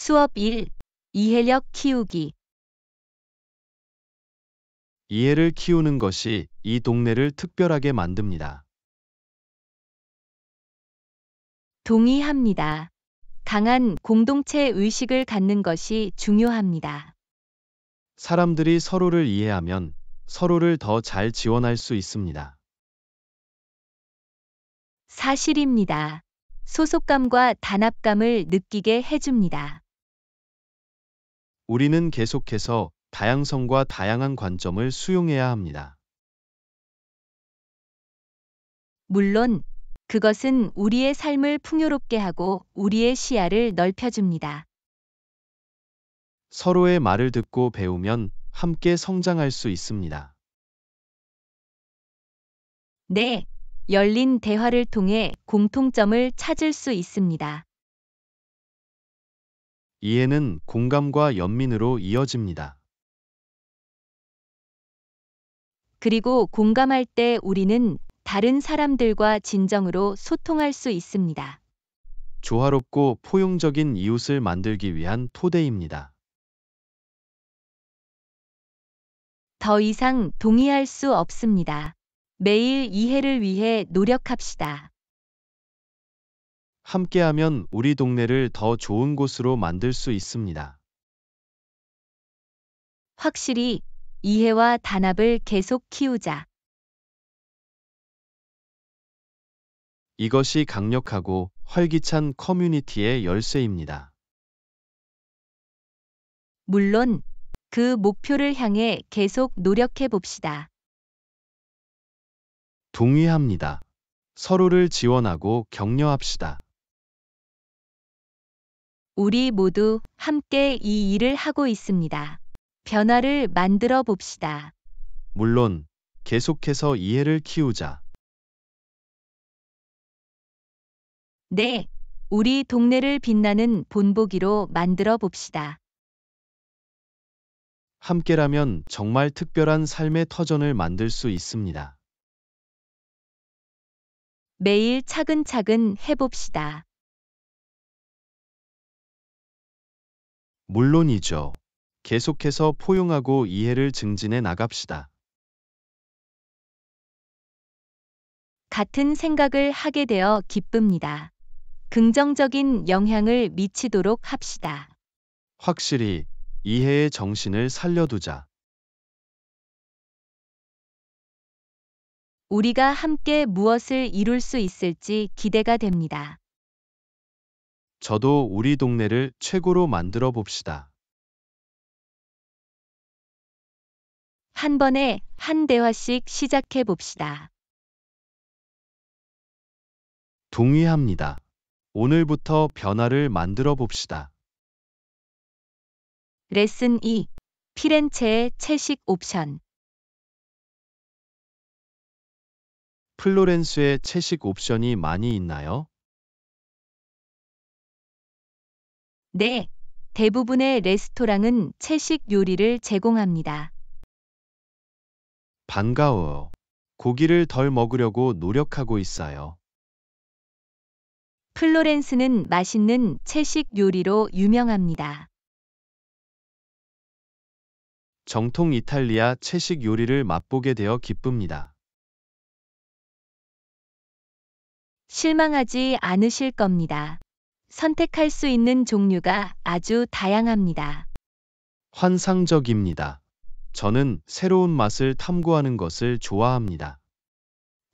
수업 1. 이해력 키우기. 이해를 키우는 것이 이 동네를 특별하게 만듭니다. 동의합니다. 강한 공동체 의식을 갖는 것이 중요합니다. 사람들이 서로를 이해하면 서로를 더 잘 지원할 수 있습니다. 사실입니다. 소속감과 단합감을 느끼게 해줍니다. 우리는 계속해서 다양성과 다양한 관점을 수용해야 합니다. 물론 그것은 우리의 삶을 풍요롭게 하고 우리의 시야를 넓혀줍니다. 서로의 말을 듣고 배우면 함께 성장할 수 있습니다. 네, 열린 대화를 통해 공통점을 찾을 수 있습니다. 이해는 공감과 연민으로 이어집니다. 그리고 공감할 때 우리는 다른 사람들과 진정으로 소통할 수 있습니다. 조화롭고 포용적인 이웃을 만들기 위한 토대입니다. 더 이상 동의할 수 없습니다. 매일 이해를 위해 노력합시다. 함께하면 우리 동네를 더 좋은 곳으로 만들 수 있습니다. 확실히 이해와 단합을 계속 키우자. 이것이 강력하고 활기찬 커뮤니티의 열쇠입니다. 물론 그 목표를 향해 계속 노력해 봅시다. 동의합니다. 서로를 지원하고 격려합시다. 우리 모두 함께 이 일을 하고 있습니다. 변화를 만들어 봅시다. 물론 계속해서 이해를 키우자. 네, 우리 동네를 빛나는 본보기로 만들어 봅시다. 함께라면 정말 특별한 삶의 터전을 만들 수 있습니다. 매일 차근차근 해봅시다. 물론이죠. 계속해서 포용하고 이해를 증진해 나갑시다. 같은 생각을 하게 되어 기쁩니다. 긍정적인 영향을 미치도록 합시다. 확실히 이해의 정신을 살려두자. 우리가 함께 무엇을 이룰 수 있을지 기대가 됩니다. 저도 우리 동네를 최고로 만들어 봅시다. 한 번에 한 대화씩 시작해 봅시다. 동의합니다. 오늘부터 변화를 만들어 봅시다. 레슨 2. 피렌체의 채식 옵션. 플로렌스에 채식 옵션이 많이 있나요? 네, 대부분의 레스토랑은 채식 요리를 제공합니다. 반가워요. 고기를 덜 먹으려고 노력하고 있어요. 플로렌스는 맛있는 채식 요리로 유명합니다. 정통 이탈리아 채식 요리를 맛보게 되어 기쁩니다. 실망하지 않으실 겁니다. 선택할 수 있는 종류가 아주 다양합니다. 환상적입니다. 저는 새로운 맛을 탐구하는 것을 좋아합니다.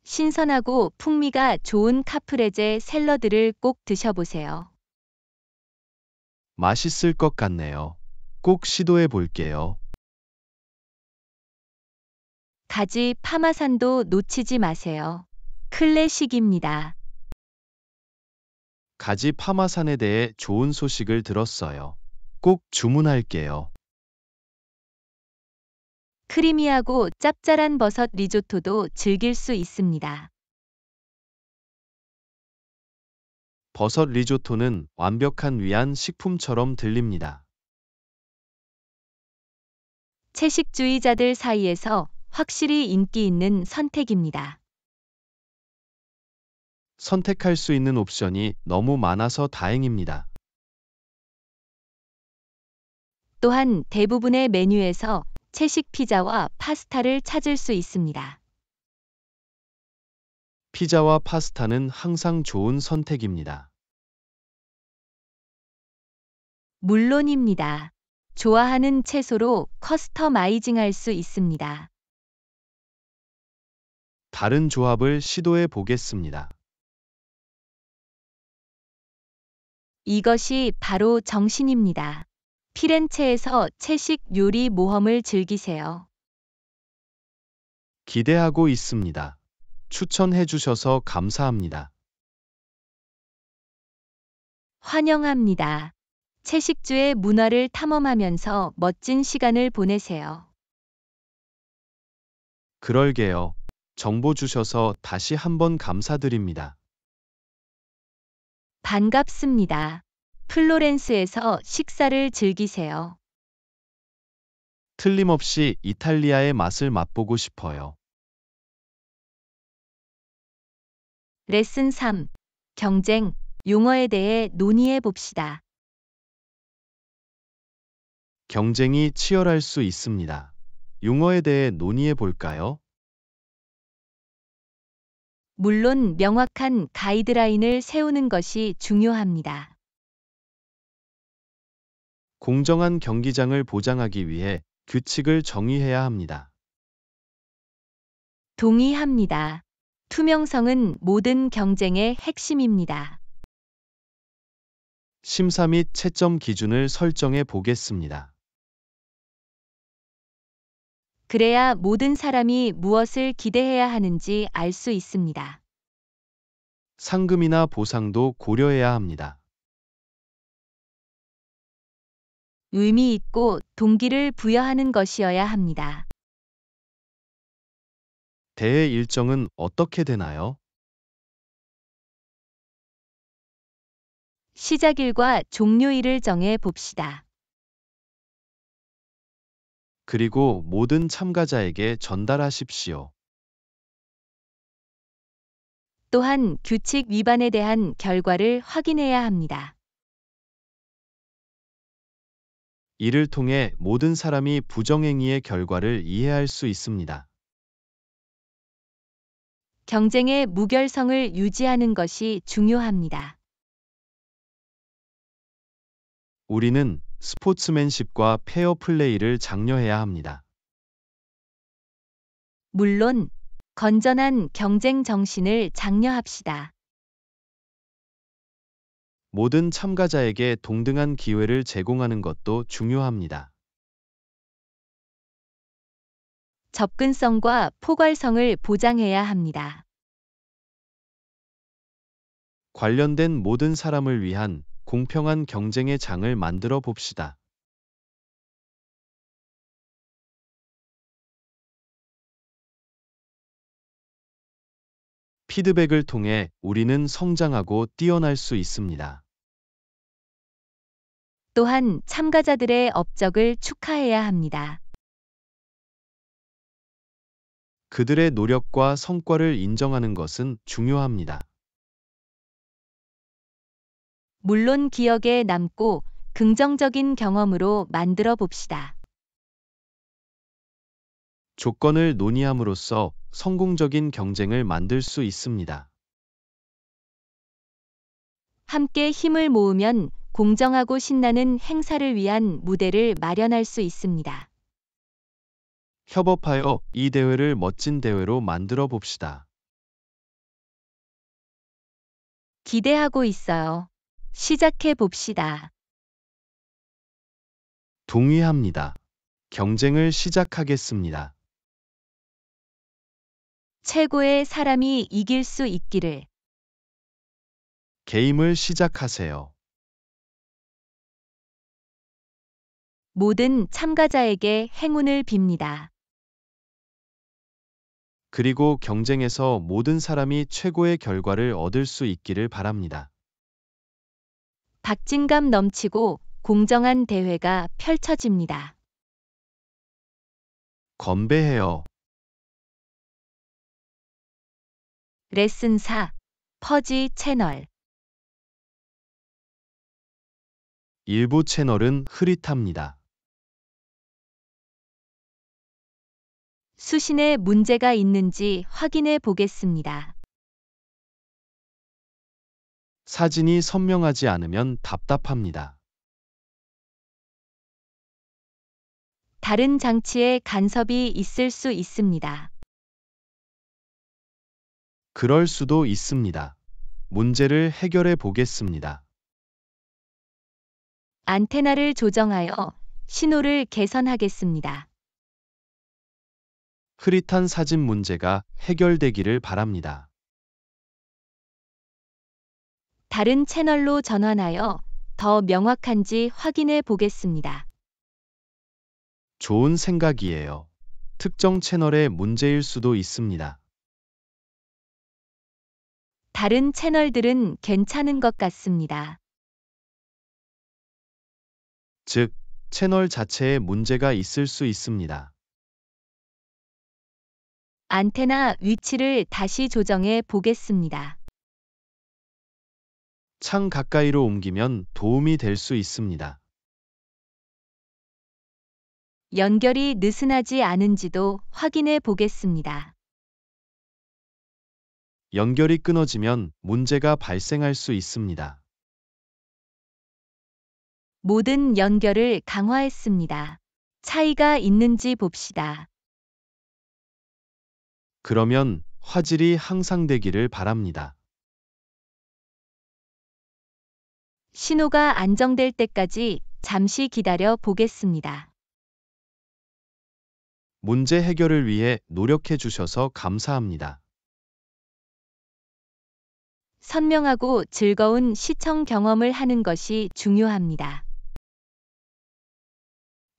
신선하고 풍미가 좋은 카프레제 샐러드를 꼭 드셔보세요. 맛있을 것 같네요. 꼭 시도해 볼게요. 가지 파마산도 놓치지 마세요. 클래식입니다. 가지 파마산에 대해 좋은 소식을 들었어요. 꼭 주문할게요. 크리미하고 짭짤한 버섯 리조토도 즐길 수 있습니다. 버섯 리조토는 완벽한 위안 식품처럼 들립니다. 채식주의자들 사이에서 확실히 인기 있는 선택입니다. 선택할 수 있는 옵션이 너무 많아서 다행입니다. 또한 대부분의 메뉴에서 채식 피자와 파스타를 찾을 수 있습니다. 피자와 파스타는 항상 좋은 선택입니다. 물론입니다. 좋아하는 채소로 커스터마이징 할 수 있습니다. 다른 조합을 시도해 보겠습니다. 이것이 바로 정신입니다. 피렌체에서 채식 요리 모험을 즐기세요. 기대하고 있습니다. 추천해 주셔서 감사합니다. 환영합니다. 채식주의 문화를 탐험하면서 멋진 시간을 보내세요. 그럴게요. 정보 주셔서 다시 한번 감사드립니다. 반갑습니다. 플로렌스에서 식사를 즐기세요. 틀림없이 이탈리아의 맛을 맛보고 싶어요. 레슨 3. 경쟁, 용어에 대해 논의해 봅시다. 경쟁이 치열할 수 있습니다. 용어에 대해 논의해 볼까요? 물론 명확한 가이드라인을 세우는 것이 중요합니다. 공정한 경기장을 보장하기 위해 규칙을 정의해야 합니다. 동의합니다. 투명성은 모든 경쟁의 핵심입니다. 심사 및 채점 기준을 설정해 보겠습니다. 그래야 모든 사람이 무엇을 기대해야 하는지 알 수 있습니다. 상금이나 보상도 고려해야 합니다. 의미 있고 동기를 부여하는 것이어야 합니다. 대회 일정은 어떻게 되나요? 시작일과 종료일을 정해 봅시다. 그리고 모든 참가자에게 전달하십시오. 또한 규칙 위반에 대한 결과를 확인해야 합니다. 이를 통해 모든 사람이 부정행위의 결과를 이해할 수 있습니다. 경쟁의 무결성을 유지하는 것이 중요합니다. 우리는 스포츠맨십과 페어 플레이를 장려해야 합니다. 물론 건전한 경쟁 정신을 장려합시다. 모든 참가자에게 동등한 기회를 제공하는 것도 중요합니다. 접근성과 포괄성을 보장해야 합니다. 관련된 모든 사람을 위한 공평한 경쟁의 장을 만들어 봅시다. 피드백을 통해 우리는 성장하고 뛰어날 수 있습니다. 또한 참가자들의 업적을 축하해야 합니다. 그들의 노력과 성과를 인정하는 것은 중요합니다. 물론 기억에 남고 긍정적인 경험으로 만들어 봅시다. 조건을 논의함으로써 성공적인 경쟁을 만들 수 있습니다. 함께 힘을 모으면 공정하고 신나는 행사를 위한 무대를 마련할 수 있습니다. 협업하여 이 대회를 멋진 대회로 만들어 봅시다. 기대하고 있어요. 시작해 봅시다. 동의합니다. 경쟁을 시작하겠습니다. 최고의 사람이 이길 수 있기를. 게임을 시작하세요. 모든 참가자에게 행운을 빕니다. 그리고 경쟁에서 모든 사람이 최고의 결과를 얻을 수 있기를 바랍니다. 박진감 넘치고 공정한 대회가 펼쳐집니다. 건배해요. 레슨 4. 퍼지 채널 일부 채널은 흐릿합니다. 수신에 문제가 있는지 확인해 보겠습니다. 사진이 선명하지 않으면 답답합니다. 다른 장치에 간섭이 있을 수 있습니다. 그럴 수도 있습니다. 문제를 해결해 보겠습니다. 안테나를 조정하여 신호를 개선하겠습니다. 흐릿한 사진 문제가 해결되기를 바랍니다. 다른 채널로 전환하여 더 명확한지 확인해 보겠습니다. 좋은 생각이에요. 특정 채널의 문제일 수도 있습니다. 다른 채널들은 괜찮은 것 같습니다. 즉, 채널 자체에 문제가 있을 수 있습니다. 안테나 위치를 다시 조정해 보겠습니다. 창 가까이로 옮기면 도움이 될 수 있습니다. 연결이 느슨하지 않은지도 확인해 보겠습니다. 연결이 끊어지면 문제가 발생할 수 있습니다. 모든 연결을 강화했습니다. 차이가 있는지 봅시다. 그러면 화질이 향상되기를 바랍니다. 신호가 안정될 때까지 잠시 기다려 보겠습니다. 문제 해결을 위해 노력해 주셔서 감사합니다. 선명하고 즐거운 시청 경험을 하는 것이 중요합니다.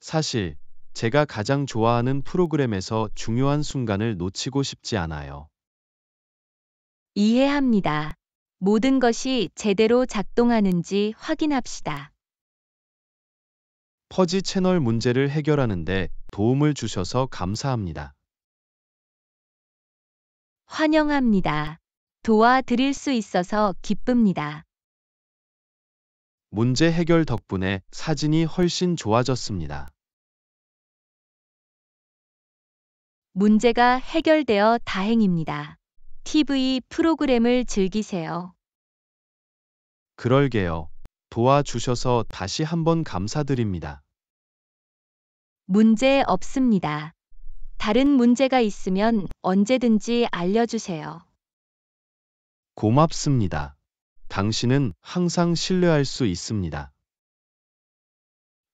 사실, 제가 가장 좋아하는 프로그램에서 중요한 순간을 놓치고 싶지 않아요. 이해합니다. 모든 것이 제대로 작동하는지 확인합시다. 퍼지 채널 문제를 해결하는데 도움을 주셔서 감사합니다. 환영합니다. 도와드릴 수 있어서 기쁩니다. 문제 해결 덕분에 사진이 훨씬 좋아졌습니다. 문제가 해결되어 다행입니다. TV 프로그램을 즐기세요. 그럴게요. 도와주셔서 다시 한번 감사드립니다. 문제 없습니다. 다른 문제가 있으면 언제든지 알려주세요. 고맙습니다. 당신은 항상 신뢰할 수 있습니다.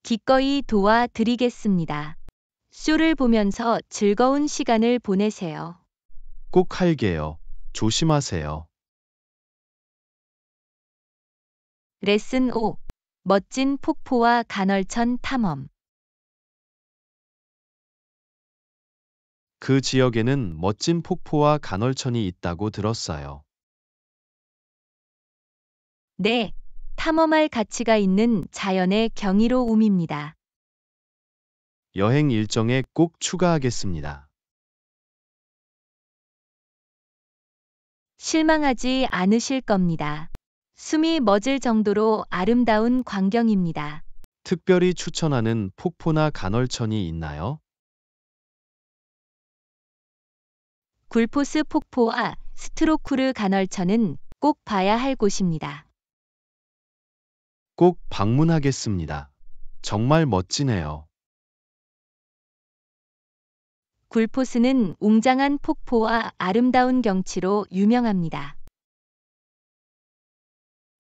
기꺼이 도와드리겠습니다. 쇼를 보면서 즐거운 시간을 보내세요. 꼭 할게요. 조심하세요. 레슨 5. 멋진 폭포와 간헐천 탐험. 그 지역에는 멋진 폭포와 간헐천이 있다고 들었어요. 네, 탐험할 가치가 있는 자연의 경이로움입니다. 여행 일정에 꼭 추가하겠습니다. 실망하지 않으실 겁니다. 숨이 멎을 정도로 아름다운 광경입니다. 특별히 추천하는 폭포나 간헐천이 있나요? 굴포스 폭포와 아, 스트로쿠르 간헐천은 꼭 봐야 할 곳입니다. 꼭 방문하겠습니다. 정말 멋지네요. 굴포스는 웅장한 폭포와 아름다운 경치로 유명합니다.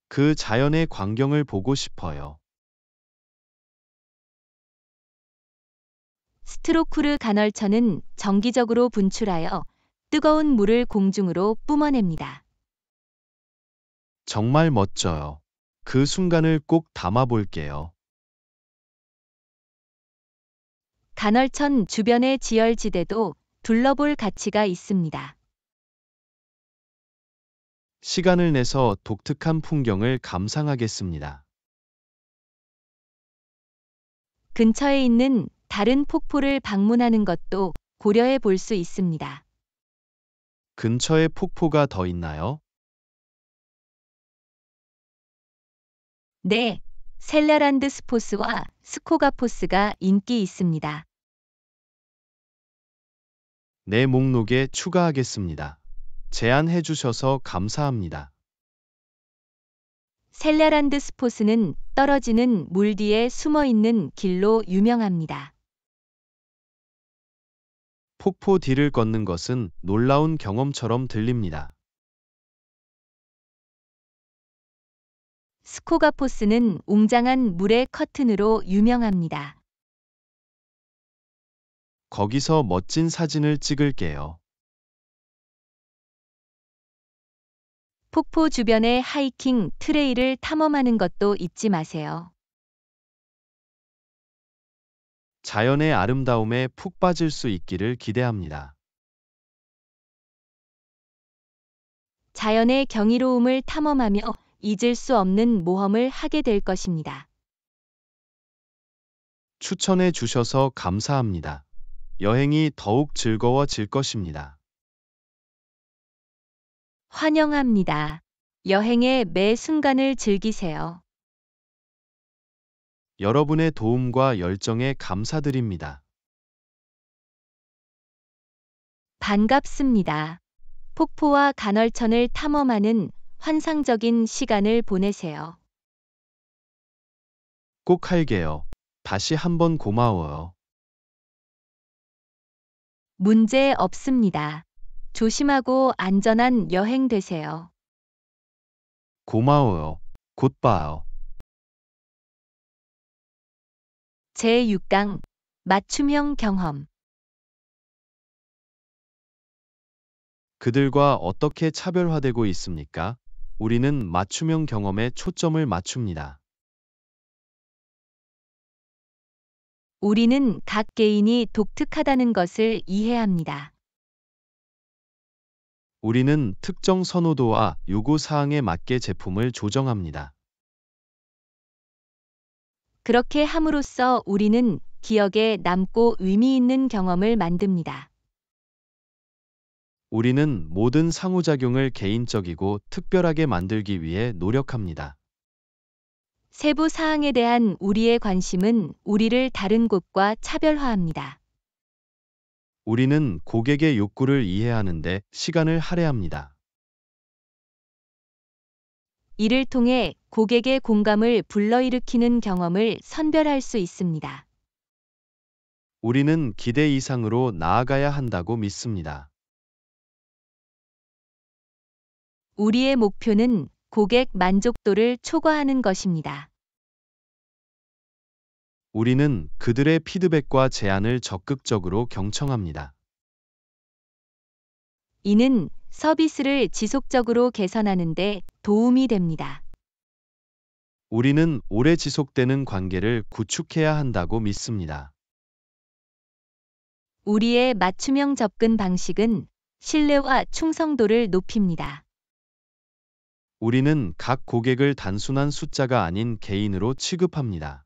그 자연의 광경을 보고 싶어요. 스트로쿠르 간헐천은 정기적으로 분출하여 뜨거운 물을 공중으로 뿜어냅니다. 정말 멋져요. 그 순간을 꼭 담아볼게요. 단월천 주변의 지열지대도 둘러볼 가치가 있습니다. 시간을 내서 독특한 풍경을 감상하겠습니다. 근처에 있는 다른 폭포를 방문하는 것도 고려해 볼 수 있습니다. 근처에 폭포가 더 있나요? 네, 셀라란드 스포스와 스코가포스가 인기 있습니다. 내 목록에 추가하겠습니다. 제안해 주셔서 감사합니다. 셀라란드 스포스는 떨어지는 물 뒤에 숨어 있는 길로 유명합니다. 폭포 뒤를 걷는 것은 놀라운 경험처럼 들립니다. 스코가포스는 웅장한 물의 커튼으로 유명합니다. 거기서 멋진 사진을 찍을게요. 폭포 주변의 하이킹 트레일을 탐험하는 것도 잊지 마세요. 자연의 아름다움에 푹 빠질 수 있기를 기대합니다. 자연의 경이로움을 탐험하며 잊을 수 없는 모험을 하게 될 것입니다. 추천해 주셔서 감사합니다. 여행이 더욱 즐거워질 것입니다. 환영합니다. 여행의 매 순간을 즐기세요. 여러분의 도움과 열정에 감사드립니다. 반갑습니다. 폭포와 간헐천을 탐험하는 환상적인 시간을 보내세요. 꼭 할게요. 다시 한번 고마워요. 문제 없습니다. 조심하고 안전한 여행 되세요. 고마워요. 곧 봐요. 제6강 맞춤형 경험 그들과 어떻게 차별화되고 있습니까? 우리는 맞춤형 경험에 초점을 맞춥니다. 우리는 각 개인이 독특하다는 것을 이해합니다. 우리는 특정 선호도와 요구 사항에 맞게 제품을 조정합니다. 그렇게 함으로써 우리는 기억에 남고 의미 있는 경험을 만듭니다. 우리는 모든 상호작용을 개인적이고 특별하게 만들기 위해 노력합니다. 세부 사항에 대한 우리의 관심은 우리를 다른 곳과 차별화합니다. 우리는 고객의 욕구를 이해하는데 시간을 할애합니다. 이를 통해 고객의 공감을 불러일으키는 경험을 선별할 수 있습니다. 우리는 기대 이상으로 나아가야 한다고 믿습니다. 우리의 목표는 고객 만족도를 초과하는 것입니다. 우리는 그들의 피드백과 제안을 적극적으로 경청합니다. 이는 서비스를 지속적으로 개선하는데 도움이 됩니다. 우리는 오래 지속되는 관계를 구축해야 한다고 믿습니다. 우리의 맞춤형 접근 방식은 신뢰와 충성도를 높입니다. 우리는 각 고객을 단순한 숫자가 아닌 개인으로 취급합니다.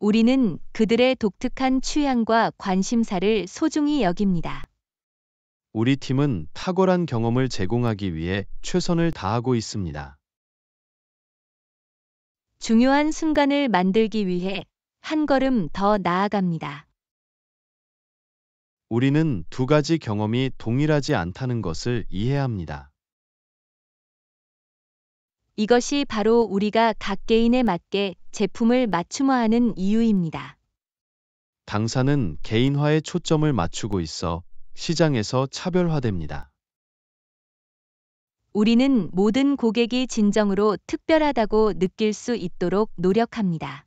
우리는 그들의 독특한 취향과 관심사를 소중히 여깁니다. 우리 팀은 탁월한 경험을 제공하기 위해 최선을 다하고 있습니다. 중요한 순간을 만들기 위해 한 걸음 더 나아갑니다. 우리는 두 가지 경험이 동일하지 않다는 것을 이해합니다. 이것이 바로 우리가 각 개인에 맞게 제품을 맞춤화하는 이유입니다. 당사는 개인화에 초점을 맞추고 있어 시장에서 차별화됩니다. 우리는 모든 고객이 진정으로 특별하다고 느낄 수 있도록 노력합니다.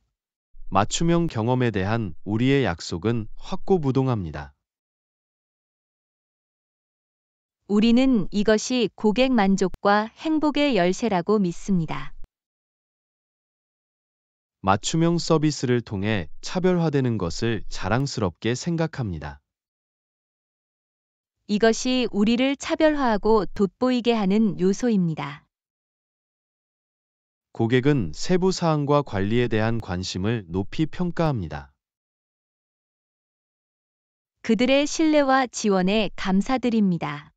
맞춤형 경험에 대한 우리의 약속은 확고부동합니다. 우리는 이것이 고객 만족과 행복의 열쇠라고 믿습니다. 맞춤형 서비스를 통해 차별화되는 것을 자랑스럽게 생각합니다. 이것이 우리를 차별화하고 돋보이게 하는 요소입니다. 고객은 세부 사항과 관리에 대한 관심을 높이 평가합니다. 그들의 신뢰와 지원에 감사드립니다.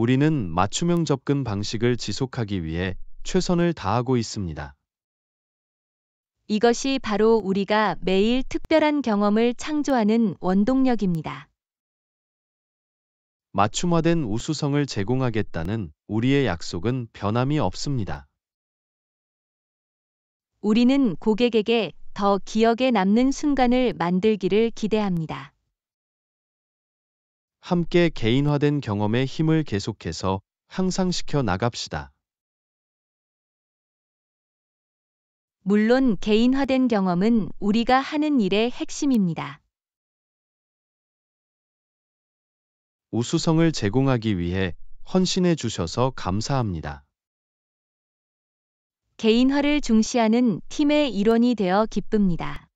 우리는 맞춤형 접근 방식을 지속하기 위해 최선을 다하고 있습니다. 이것이 바로 우리가 매일 특별한 경험을 창조하는 원동력입니다. 맞춤화된 우수성을 제공하겠다는 우리의 약속은 변함이 없습니다. 우리는 고객에게 더 기억에 남는 순간을 만들기를 기대합니다. 함께 개인화된 경험의 힘을 계속해서 향상시켜 나갑시다. 물론 개인화된 경험은 우리가 하는 일의 핵심입니다. 우수성을 제공하기 위해 헌신해 주셔서 감사합니다. 개인화를 중시하는 팀의 일원이 되어 기쁩니다.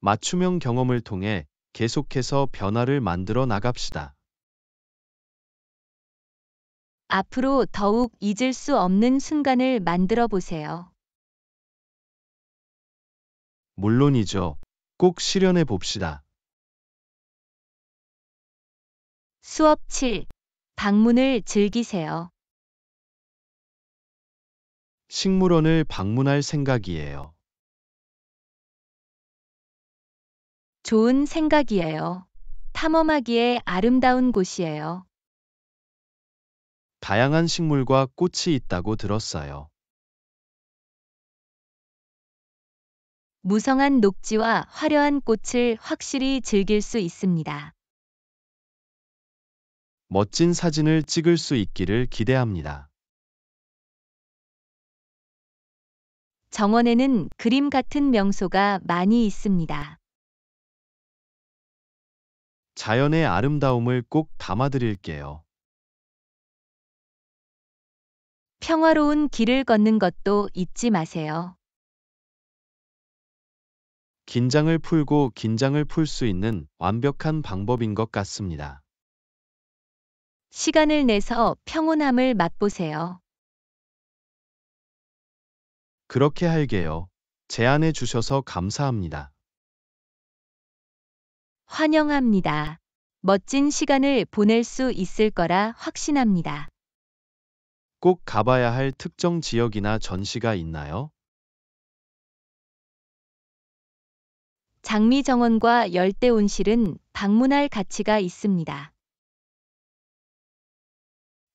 맞춤형 경험을 통해 계속해서 변화를 만들어 나갑시다. 앞으로 더욱 잊을 수 없는 순간을 만들어 보세요. 물론이죠. 꼭 실현해 봅시다. 수업 7. 방문을 즐기세요. 식물원을 방문할 생각이에요. 좋은 생각이에요. 탐험하기에 아름다운 곳이에요. 다양한 식물과 꽃이 있다고 들었어요. 무성한 녹지와 화려한 꽃을 확실히 즐길 수 있습니다. 멋진 사진을 찍을 수 있기를 기대합니다. 정원에는 그림 같은 명소가 많이 있습니다. 자연의 아름다움을 꼭 담아드릴게요. 평화로운 길을 걷는 것도 잊지 마세요. 긴장을 풀고 긴장을 풀 수 있는 완벽한 방법인 것 같습니다. 시간을 내서 평온함을 맛보세요. 그렇게 할게요. 제안해 주셔서 감사합니다. 환영합니다. 멋진 시간을 보낼 수 있을 거라 확신합니다. 꼭 가봐야 할 특정 지역이나 전시가 있나요? 장미 정원과 열대 온실은 방문할 가치가 있습니다.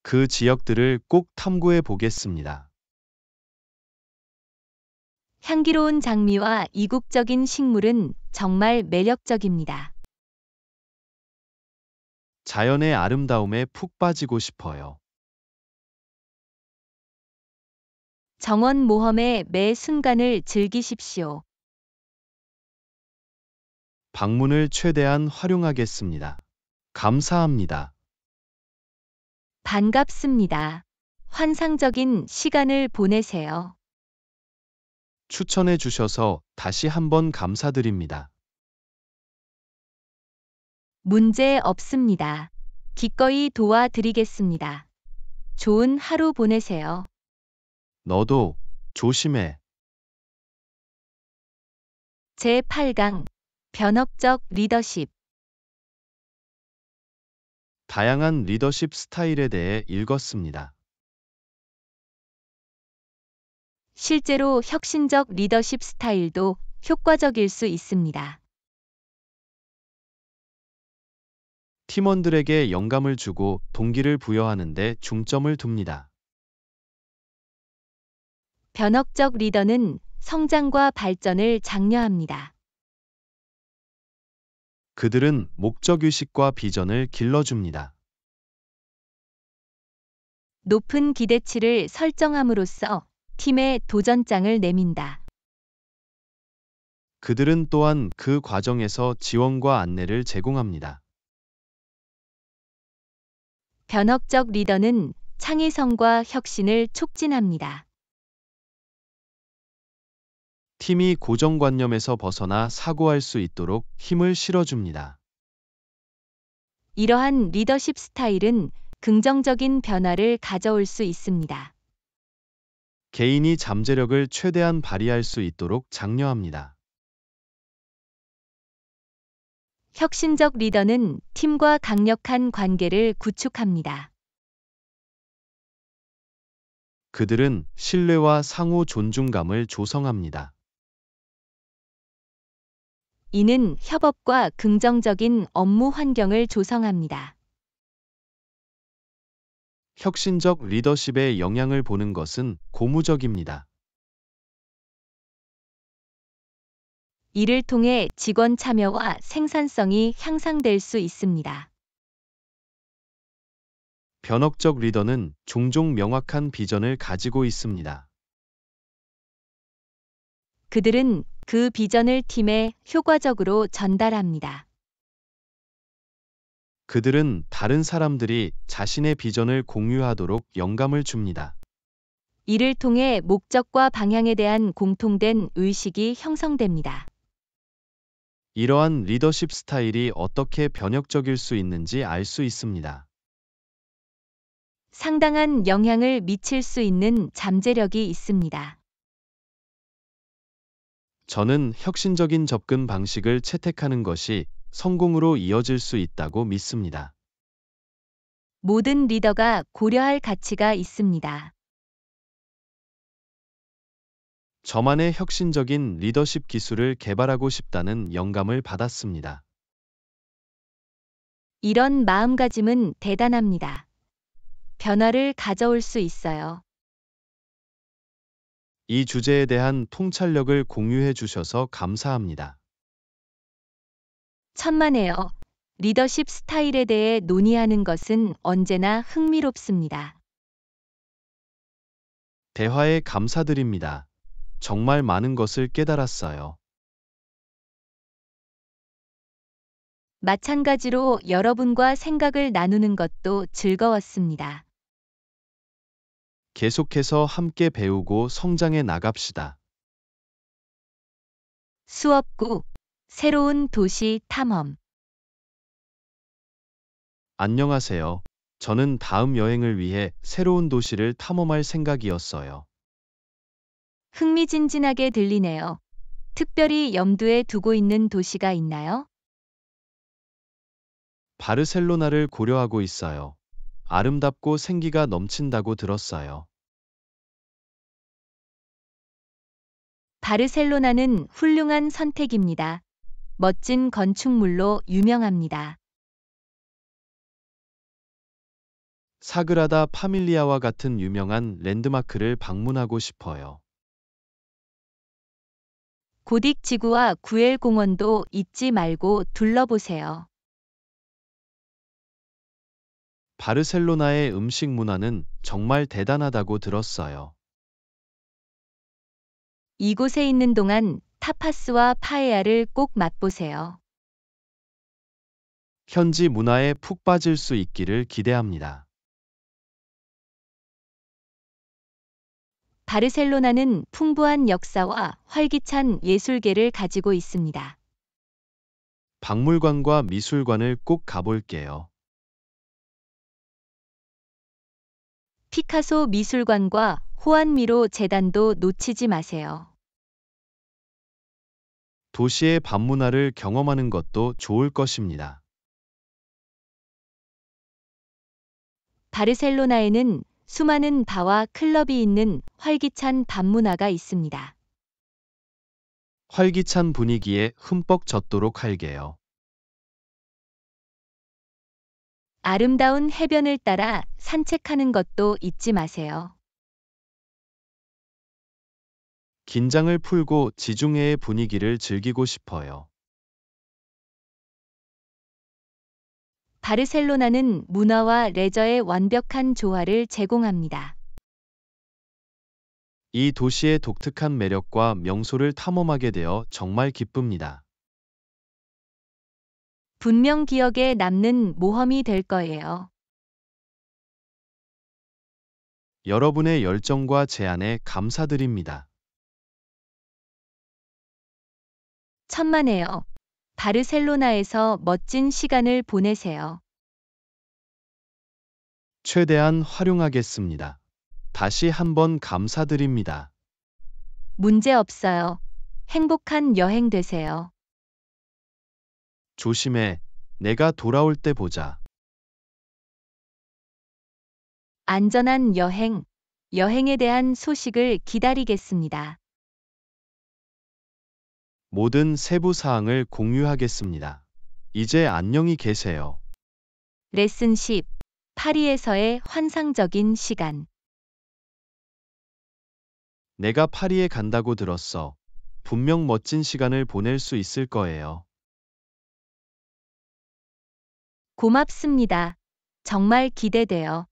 그 지역들을 꼭 탐구해 보겠습니다. 향기로운 장미와 이국적인 식물은 정말 매력적입니다. 자연의 아름다움에 푹 빠지고 싶어요. 정원 모험의 매 순간을 즐기십시오. 방문을 최대한 활용하겠습니다. 감사합니다. 반갑습니다. 환상적인 시간을 보내세요. 추천해 주셔서 다시 한번 감사드립니다. 문제 없습니다. 기꺼이 도와드리겠습니다. 좋은 하루 보내세요. 너도 조심해. 제8강 변혁적 리더십 다양한 리더십 스타일에 대해 읽었습니다. 실제로 혁신적 리더십 스타일도 효과적일 수 있습니다. 팀원들에게 영감을 주고 동기를 부여하는데 중점을 둡니다. 변혁적 리더는 성장과 발전을 장려합니다. 그들은 목적의식과 비전을 길러줍니다. 높은 기대치를 설정함으로써 팀의 도전장을 내민다. 그들은 또한 그 과정에서 지원과 안내를 제공합니다. 변혁적 리더는 창의성과 혁신을 촉진합니다. 팀이 고정관념에서 벗어나 사고할 수 있도록 힘을 실어줍니다. 이러한 리더십 스타일은 긍정적인 변화를 가져올 수 있습니다. 개인이 잠재력을 최대한 발휘할 수 있도록 장려합니다. 혁신적 리더는 팀과 강력한 관계를 구축합니다. 그들은 신뢰와 상호 존중감을 조성합니다. 이는 협업과 긍정적인 업무 환경을 조성합니다. 혁신적 리더십에 영향을 보는 것은 고무적입니다. 이를 통해 직원 참여와 생산성이 향상될 수 있습니다. 변혁적 리더는 종종 명확한 비전을 가지고 있습니다. 그들은 그 비전을 팀에 효과적으로 전달합니다. 그들은 다른 사람들이 자신의 비전을 공유하도록 영감을 줍니다. 이를 통해 목적과 방향에 대한 공통된 의식이 형성됩니다. 이러한 리더십 스타일이 어떻게 변혁적일 수 있는지 알 수 있습니다. 상당한 영향을 미칠 수 있는 잠재력이 있습니다. 저는 혁신적인 접근 방식을 채택하는 것이 성공으로 이어질 수 있다고 믿습니다. 모든 리더가 고려할 가치가 있습니다. 저만의 혁신적인 리더십 기술을 개발하고 싶다는 영감을 받았습니다. 이런 마음가짐은 대단합니다. 변화를 가져올 수 있어요. 이 주제에 대한 통찰력을 공유해 주셔서 감사합니다. 천만에요. 리더십 스타일에 대해 논의하는 것은 언제나 흥미롭습니다. 대화에 감사드립니다. 정말 많은 것을 깨달았어요. 마찬가지로 여러분과 생각을 나누는 것도 즐거웠습니다. 계속해서 함께 배우고 성장해 나갑시다. 수업구 새로운 도시 탐험 안녕하세요. 저는 다음 여행을 위해 새로운 도시를 탐험할 생각이었어요. 흥미진진하게 들리네요. 특별히 염두에 두고 있는 도시가 있나요? 바르셀로나를 고려하고 있어요. 아름답고 생기가 넘친다고 들었어요. 바르셀로나는 훌륭한 선택입니다. 멋진 건축물로 유명합니다. 사그라다 파밀리아와 같은 유명한 랜드마크를 방문하고 싶어요. 고딕 지구와 구엘 공원도 잊지 말고 둘러보세요. 바르셀로나의 음식 문화는 정말 대단하다고 들었어요. 이곳에 있는 동안 타파스와 파에야를 꼭 맛보세요. 현지 문화에 푹 빠질 수 있기를 기대합니다. 바르셀로나는 풍부한 역사와 활기찬 예술계를 가지고 있습니다. 박물관과 미술관을 꼭 가볼게요. 피카소 미술관과 호안미로 재단도 놓치지 마세요. 도시의 밤문화를 경험하는 것도 좋을 것입니다. 바르셀로나에는 수많은 바와 클럽이 있는 활기찬 밤 문화가 있습니다. 활기찬 분위기에 흠뻑 젖도록 할게요. 아름다운 해변을 따라 산책하는 것도 잊지 마세요. 긴장을 풀고 지중해의 분위기를 즐기고 싶어요. 바르셀로나는 문화와 레저의 완벽한 조화를 제공합니다. 이 도시의 독특한 매력과 명소를 탐험하게 되어 정말 기쁩니다. 분명 기억에 남는 모험이 될 거예요. 여러분의 열정과 제안에 감사드립니다. 천만에요. 바르셀로나에서 멋진 시간을 보내세요. 최대한 활용하겠습니다. 다시 한번 감사드립니다. 문제 없어요. 행복한 여행 되세요. 조심해. 내가 돌아올 때 보자. 안전한 여행, 여행에 대한 소식을 기다리겠습니다. 모든 세부 사항을 공유하겠습니다. 이제 안녕히 계세요. 레슨 10. 파리에서의 환상적인 시간. 내가 파리에 간다고 들었어. 분명 멋진 시간을 보낼 수 있을 거예요. 고맙습니다. 정말 기대돼요.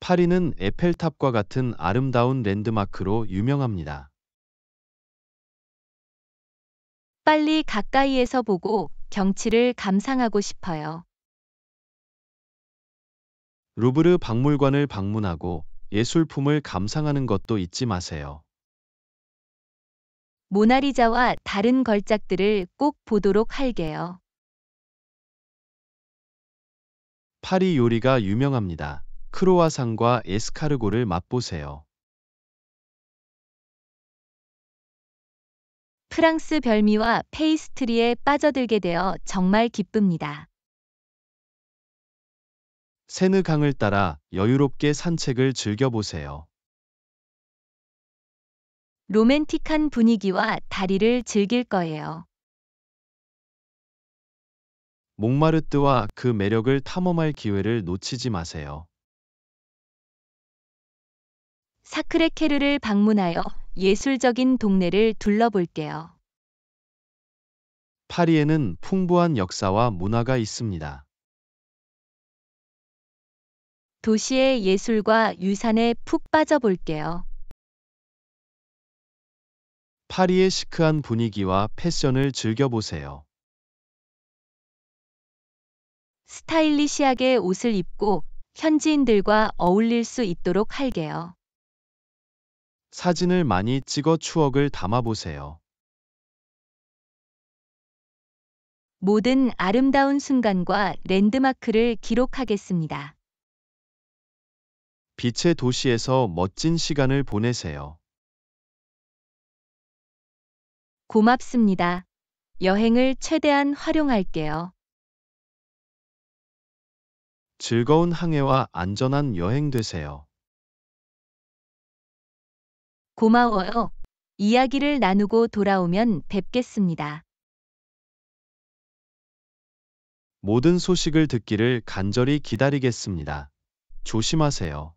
파리는 에펠탑과 같은 아름다운 랜드마크로 유명합니다. 빨리 가까이에서 보고 경치를 감상하고 싶어요. 루브르 박물관을 방문하고 예술품을 감상하는 것도 잊지 마세요. 모나리자와 다른 걸작들을 꼭 보도록 할게요. 파리 요리가 유명합니다. 크로아상과 에스카르고를 맛보세요. 프랑스 별미와 페이스트리에 빠져들게 되어 정말 기쁩니다. 세느강을 따라 여유롭게 산책을 즐겨보세요. 로맨틱한 분위기와 다리를 즐길 거예요. 몽마르뜨와그 매력을 탐험할 기회를 놓치지 마세요. 사크레케르를 방문하여 예술적인 동네를 둘러볼게요. 파리에는 풍부한 역사와 문화가 있습니다. 도시의 예술과 유산에 푹 빠져볼게요. 파리의 시크한 분위기와 패션을 즐겨보세요. 스타일리시하게 옷을 입고 현지인들과 어울릴 수 있도록 할게요. 사진을 많이 찍어 추억을 담아보세요. 모든 아름다운 순간과 랜드마크를 기록하겠습니다. 빛의 도시에서 멋진 시간을 보내세요. 고맙습니다. 여행을 최대한 활용할게요. 즐거운 항해와 안전한 여행 되세요. 고마워요. 이야기를 나누고 돌아오면 뵙겠습니다. 모든 소식을 듣기를 간절히 기다리겠습니다. 조심하세요.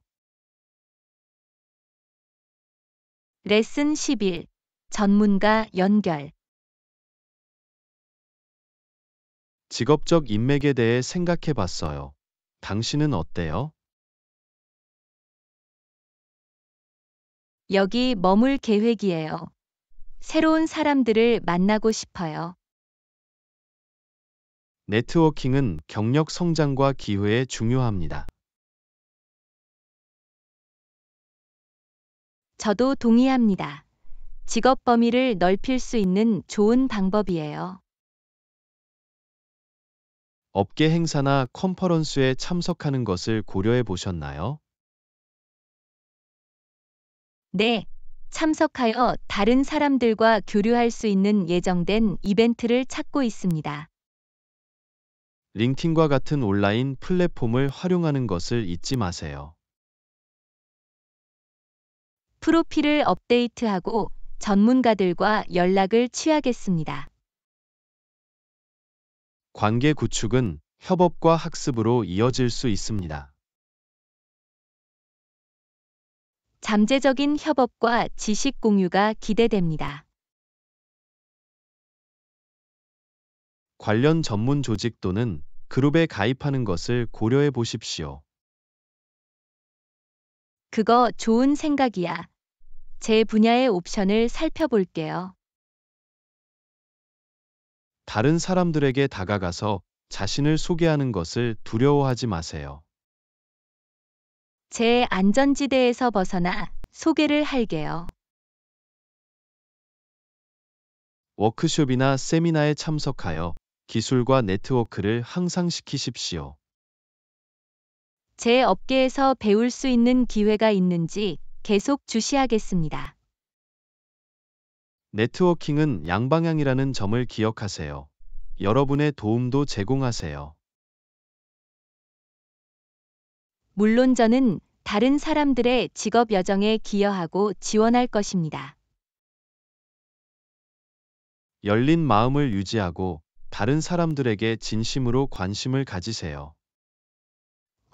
레슨 11. 전문가 연결. 직업적 인맥에 대해 생각해 봤어요. 당신은 어때요? 여기 머물 계획이에요. 새로운 사람들을 만나고 싶어요. 네트워킹은 경력 성장과 기회에 중요합니다. 저도 동의합니다. 직업 범위를 넓힐 수 있는 좋은 방법이에요. 업계 행사나 컨퍼런스에 참석하는 것을 고려해 보셨나요? 네, 참석하여 다른 사람들과 교류할 수 있는 예정된 이벤트를 찾고 있습니다. 링팅과 같은 온라인 플랫폼을 활용하는 것을 잊지 마세요. 프로필을 업데이트하고 전문가들과 연락을 취하겠습니다. 관계 구축은 협업과 학습으로 이어질 수 있습니다. 잠재적인 협업과 지식 공유가 기대됩니다. 관련 전문 조직 또는 그룹에 가입하는 것을 고려해 보십시오. 그거 좋은 생각이야. 제 분야의 옵션을 살펴볼게요. 다른 사람들에게 다가가서 자신을 소개하는 것을 두려워하지 마세요. 제 안전지대에서 벗어나 소개를 할게요. 워크숍이나 세미나에 참석하여 기술과 네트워크를 향상시키십시오. 제 업계에서 배울 수 있는 기회가 있는지 계속 주시하겠습니다. 네트워킹은 양방향이라는 점을 기억하세요. 여러분의 도움도 제공하세요. 물론 저는 다른 사람들의 직업 여정에 기여하고 지원할 것입니다. 열린 마음을 유지하고 다른 사람들에게 진심으로 관심을 가지세요.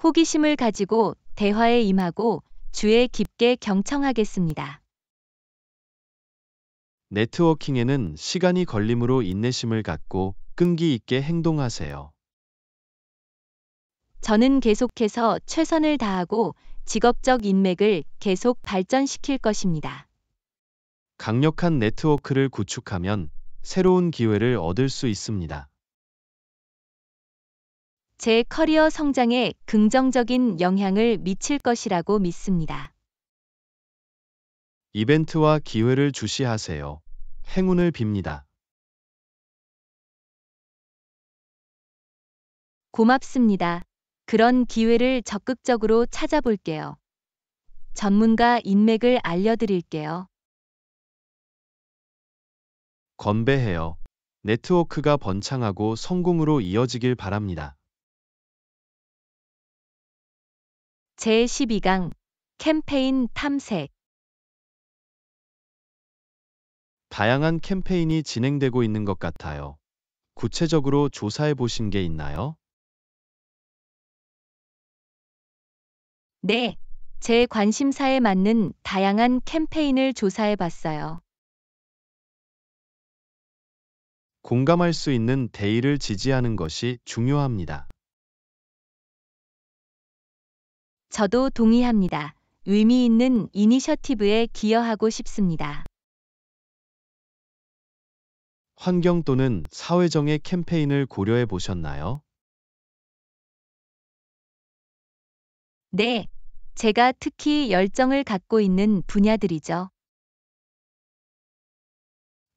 호기심을 가지고 대화에 임하고 주에 깊게 경청하겠습니다. 네트워킹에는 시간이 걸림으로 인내심을 갖고 끈기 있게 행동하세요. 저는 계속해서 최선을 다하고 직업적 인맥을 계속 발전시킬 것입니다. 강력한 네트워크를 구축하면 새로운 기회를 얻을 수 있습니다. 제 커리어 성장에 긍정적인 영향을 미칠 것이라고 믿습니다. 이벤트와 기회를 주시하세요. 행운을 빕니다. 고맙습니다. 그런 기회를 적극적으로 찾아볼게요. 전문가 인맥을 알려드릴게요. 건배해요. 네트워크가 번창하고 성공으로 이어지길 바랍니다. 제12강 캠페인 탐색 다양한 캠페인이 진행되고 있는 것 같아요. 구체적으로 조사해 보신 게 있나요? 네, 제 관심사에 맞는 다양한 캠페인을 조사해 봤어요. 공감할 수 있는 대의를 지지하는 것이 중요합니다. 저도 동의합니다. 의미 있는 이니셔티브에 기여하고 싶습니다. 환경 또는 사회정의 캠페인을 고려해 보셨나요? 네, 제가 특히 열정을 갖고 있는 분야들이죠.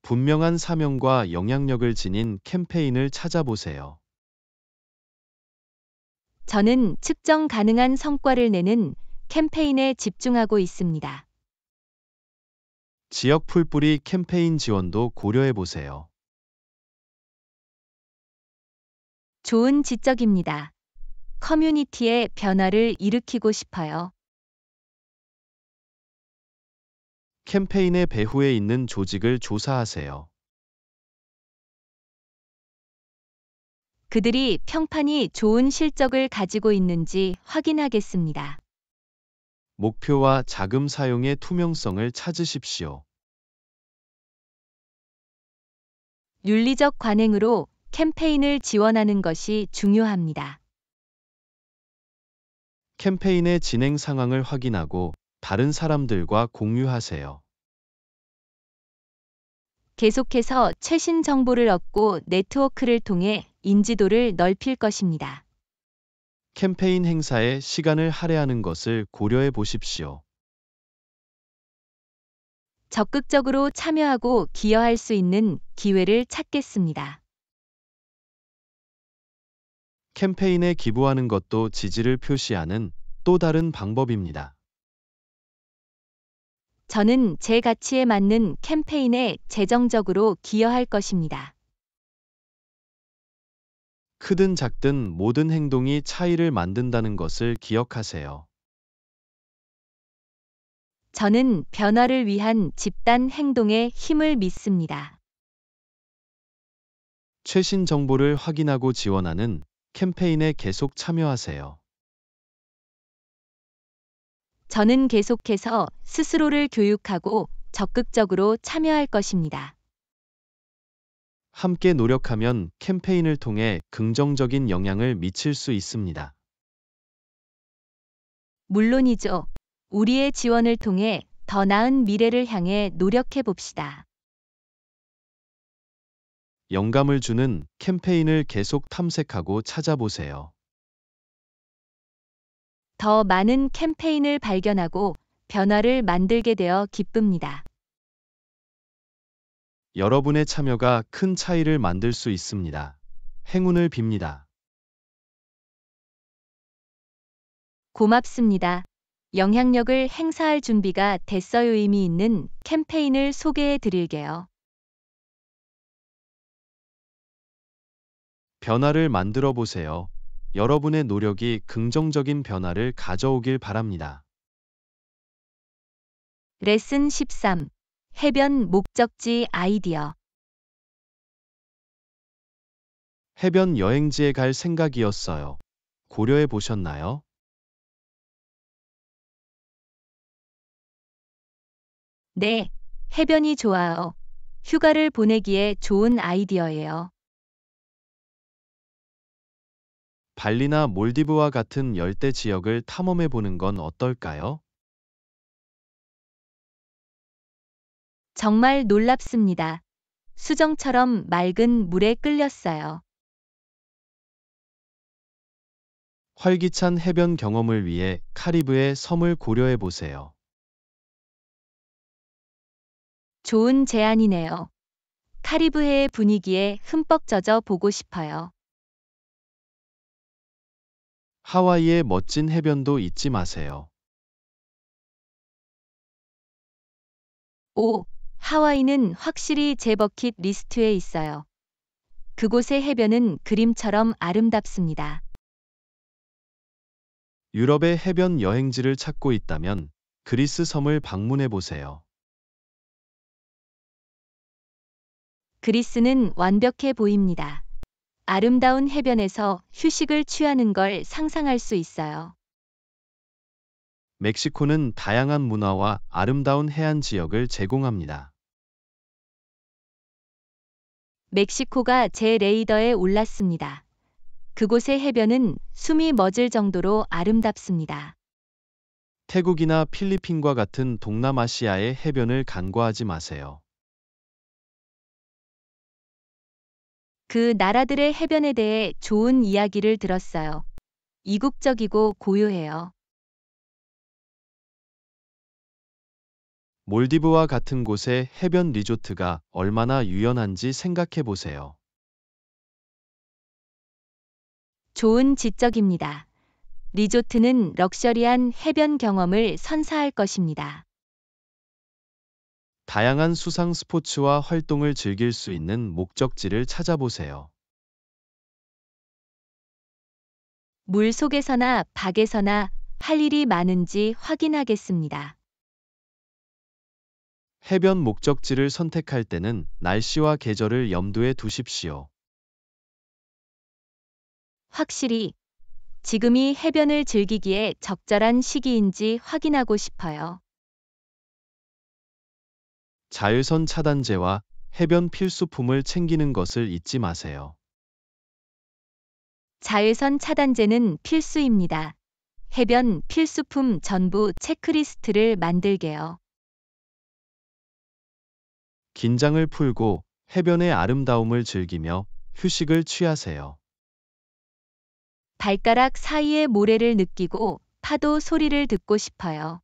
분명한 사명과 영향력을 지닌 캠페인을 찾아보세요. 저는 측정 가능한 성과를 내는 캠페인에 집중하고 있습니다. 지역 풀뿌리 캠페인 지원도 고려해 보세요. 좋은 지적입니다. 커뮤니티의 변화를 일으키고 싶어요. 캠페인의 배후에 있는 조직을 조사하세요. 그들이 평판이 좋은 실적을 가지고 있는지 확인하겠습니다. 목표와 자금 사용의 투명성을 찾으십시오. 윤리적 관행으로 캠페인을 지원하는 것이 중요합니다. 캠페인의 진행 상황을 확인하고 다른 사람들과 공유하세요. 계속해서 최신 정보를 얻고 네트워크를 통해 인지도를 넓힐 것입니다. 캠페인 행사에 시간을 할애하는 것을 고려해 보십시오. 적극적으로 참여하고 기여할 수 있는 기회를 찾겠습니다. 캠페인에 기부하는 것도 지지를 표시하는 또 다른 방법입니다. 저는 제 가치에 맞는 캠페인에 재정적으로 기여할 것입니다. 크든 작든 모든 행동이 차이를 만든다는 것을 기억하세요. 저는 변화를 위한 집단 행동에 힘을 믿습니다. 최신 정보를 확인하고 지원하는 캠페인에 계속 참여하세요. 저는 계속해서 스스로를 교육하고 적극적으로 참여할 것입니다. 함께 노력하면 캠페인을 통해 긍정적인 영향을 미칠 수 있습니다. 물론이죠. 우리의 지원을 통해 더 나은 미래를 향해 노력해 봅시다. 영감을 주는 캠페인을 계속 탐색하고 찾아보세요. 더 많은 캠페인을 발견하고 변화를 만들게 되어 기쁩니다. 여러분의 참여가 큰 차이를 만들 수 있습니다. 행운을 빕니다. 고맙습니다. 영향력을 행사할 준비가 됐어요. 의미 있는 캠페인을 소개해 드릴게요. 변화를 만들어 보세요. 여러분의 노력이 긍정적인 변화를 가져오길 바랍니다. 레슨 13. 해변 목적지 아이디어 해변 여행지에 갈 생각이었어요. 고려해 보셨나요? 네, 해변이 좋아요. 휴가를 보내기에 좋은 아이디어예요. 발리나 몰디브와 같은 열대 지역을 탐험해 보는 건 어떨까요? 정말 놀랍습니다. 수정처럼 맑은 물에 끌렸어요. 활기찬 해변 경험을 위해 카리브의 섬을 고려해 보세요. 좋은 제안이네요. 카리브해의 분위기에 흠뻑 젖어 보고 싶어요. 하와이의 멋진 해변도 잊지 마세요. 5. 하와이는 확실히 제 버킷 리스트에 있어요. 그곳의 해변은 그림처럼 아름답습니다. 유럽의 해변 여행지를 찾고 있다면 그리스 섬을 방문해 보세요. 그리스는 완벽해 보입니다. 아름다운 해변에서 휴식을 취하는 걸 상상할 수 있어요. 멕시코는 다양한 문화와 아름다운 해안 지역을 제공합니다. 멕시코가 제 레이더에 올랐습니다. 그곳의 해변은 숨이 멎을 정도로 아름답습니다. 태국이나 필리핀과 같은 동남아시아의 해변을 간과하지 마세요. 그 나라들의 해변에 대해 좋은 이야기를 들었어요. 이국적이고 고요해요. 몰디브와 같은 곳의 해변 리조트가 얼마나 유연한지 생각해 보세요. 좋은 지적입니다. 리조트는 럭셔리한 해변 경험을 선사할 것입니다. 다양한 수상 스포츠와 활동을 즐길 수 있는 목적지를 찾아보세요. 물 속에서나 밖에서나 할 일이 많은지 확인하겠습니다. 해변 목적지를 선택할 때는 날씨와 계절을 염두에 두십시오. 확실히 지금이 해변을 즐기기에 적절한 시기인지 확인하고 싶어요. 자외선 차단제와 해변 필수품을 챙기는 것을 잊지 마세요. 자외선 차단제는 필수입니다. 해변 필수품 전부 체크리스트를 만들게요. 긴장을 풀고 해변의 아름다움을 즐기며 휴식을 취하세요. 발가락 사이의 모래를 느끼고 파도 소리를 듣고 싶어요.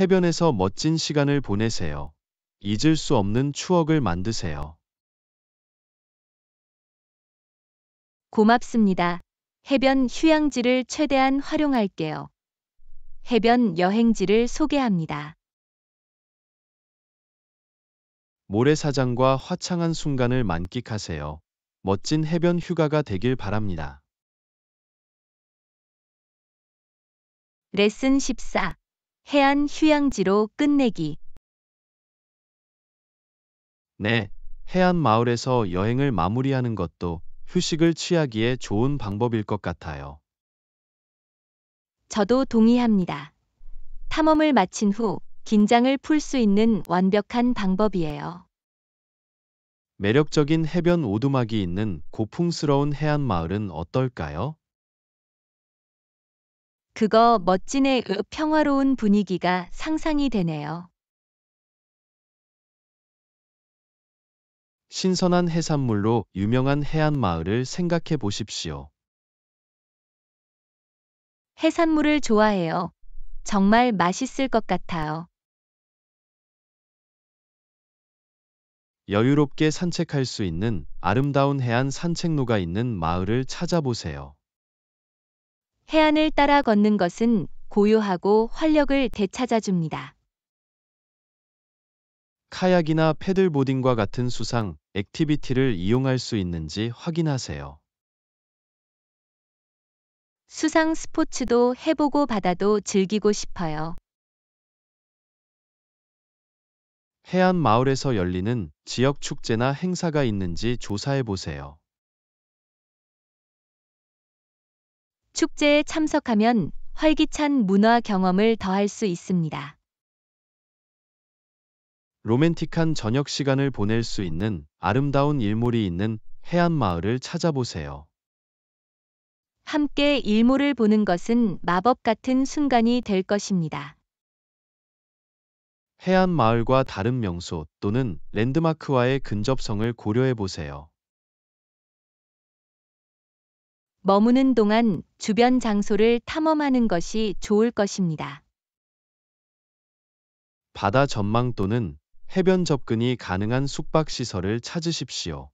해변에서 멋진 시간을 보내세요. 잊을 수 없는 추억을 만드세요. 고맙습니다. 해변 휴양지를 최대한 활용할게요. 해변 여행지를 소개합니다. 모래사장과 화창한 순간을 만끽하세요. 멋진 해변 휴가가 되길 바랍니다. 레슨 14 해안 휴양지로 끝내기. 네, 해안 마을에서 여행을 마무리하는 것도 휴식을 취하기에 좋은 방법일 것 같아요. 저도 동의합니다. 탐험을 마친 후 긴장을 풀 수 있는 완벽한 방법이에요. 매력적인 해변 오두막이 있는 고풍스러운 해안 마을은 어떨까요? 그거 멋진의 평화로운 분위기가 상상이 되네요. 신선한 해산물로 유명한 해안 마을을 생각해 보십시오. 해산물을 좋아해요. 정말 맛있을 것 같아요. 여유롭게 산책할 수 있는 아름다운 해안 산책로가 있는 마을을 찾아보세요. 해안을 따라 걷는 것은 고요하고 활력을 되찾아줍니다. 카약이나 패들보딩과 같은 수상, 액티비티를 이용할 수 있는지 확인하세요. 수상 스포츠도 해보고 바다도 즐기고 싶어요. 해안 마을에서 열리는 지역 축제나 행사가 있는지 조사해 보세요. 축제에 참석하면 활기찬 문화 경험을 더할 수 있습니다. 로맨틱한 저녁 시간을 보낼 수 있는 아름다운 일몰이 있는 해안 마을을 찾아보세요. 함께 일몰을 보는 것은 마법 같은 순간이 될 것입니다. 해안 마을과 다른 명소 또는 랜드마크와의 근접성을 고려해 보세요. 머무는 동안 주변 장소를 탐험하는 것이 좋을 것입니다. 바다 전망 또는 해변 접근이 가능한 숙박시설을 찾으십시오.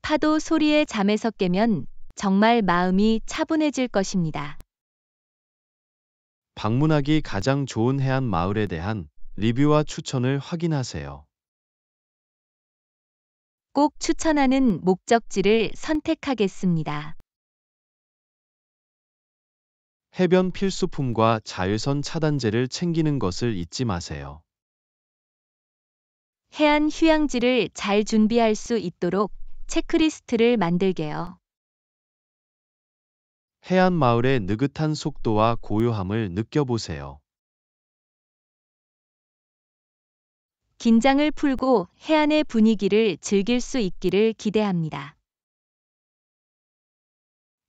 파도 소리에 잠에서 깨면 정말 마음이 차분해질 것입니다. 방문하기 가장 좋은 해안 마을에 대한 리뷰와 추천을 확인하세요. 꼭 추천하는 목적지를 선택하겠습니다. 해변 필수품과 자외선 차단제를 챙기는 것을 잊지 마세요. 해안 휴양지를 잘 준비할 수 있도록 체크리스트를 만들게요. 해안 마을의 느긋한 속도와 고요함을 느껴보세요. 긴장을 풀고 해안의 분위기를 즐길 수 있기를 기대합니다.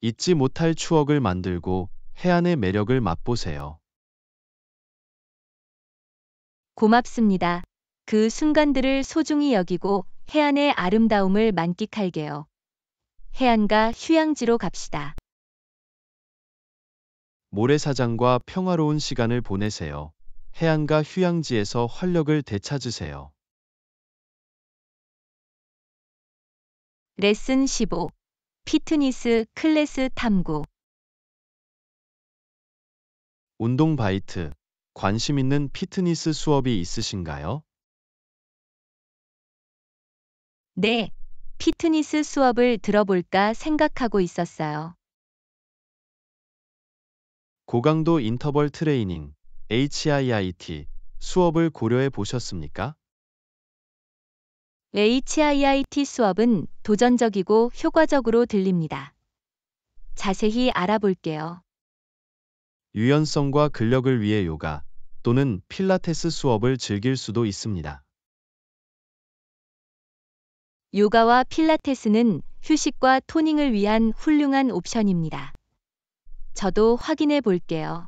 잊지 못할 추억을 만들고 해안의 매력을 맛보세요. 고맙습니다. 그 순간들을 소중히 여기고 해안의 아름다움을 만끽할게요. 해안과 휴양지로 갑시다. 모래사장과 평화로운 시간을 보내세요. 해안가 휴양지에서 활력을 되찾으세요. 레슨 15. 피트니스 클래스 탐구. 운동 바이트. 관심 있는 피트니스 수업이 있으신가요? 네. 피트니스 수업을 들어볼까 생각하고 있었어요. 고강도 인터벌 트레이닝. HIIT 수업을 고려해 보셨습니까? HIIT 수업은 도전적이고 효과적으로 들립니다. 자세히 알아볼게요. 유연성과 근력을 위해 요가 또는 필라테스 수업을 즐길 수도 있습니다. 요가와 필라테스는 휴식과 토닝을 위한 훌륭한 옵션입니다. 저도 확인해 볼게요.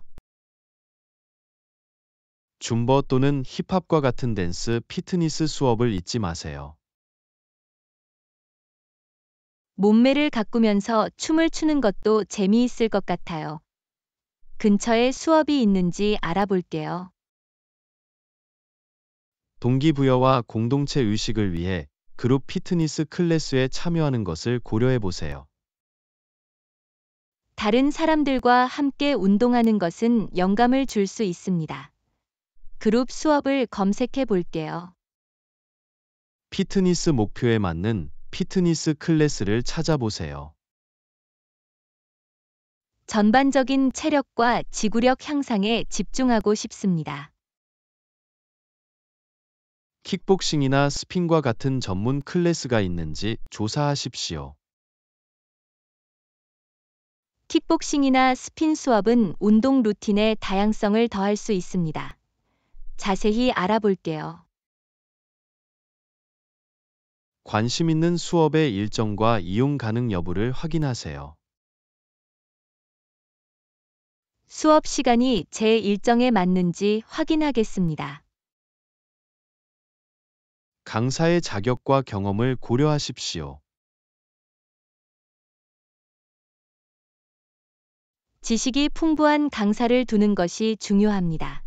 줌버 또는 힙합과 같은 댄스 피트니스 수업을 잊지 마세요. 몸매를 가꾸면서 춤을 추는 것도 재미있을 것 같아요. 근처에 수업이 있는지 알아볼게요. 동기부여와 공동체 의식을 위해 그룹 피트니스 클래스에 참여하는 것을 고려해 보세요. 다른 사람들과 함께 운동하는 것은 영감을 줄 수 있습니다. 그룹 수업을 검색해 볼게요. 피트니스 목표에 맞는 피트니스 클래스를 찾아보세요. 전반적인 체력과 지구력 향상에 집중하고 싶습니다. 킥복싱이나 스핀과 같은 전문 클래스가 있는지 조사하십시오. 킥복싱이나 스핀 수업은 운동 루틴의 다양성을 더할 수 있습니다. 자세히 알아볼게요. 관심 있는 수업의 일정과 이용 가능 여부를 확인하세요. 수업 시간이 제 일정에 맞는지 확인하겠습니다. 강사의 자격과 경험을 고려하십시오. 지식이 풍부한 강사를 두는 것이 중요합니다.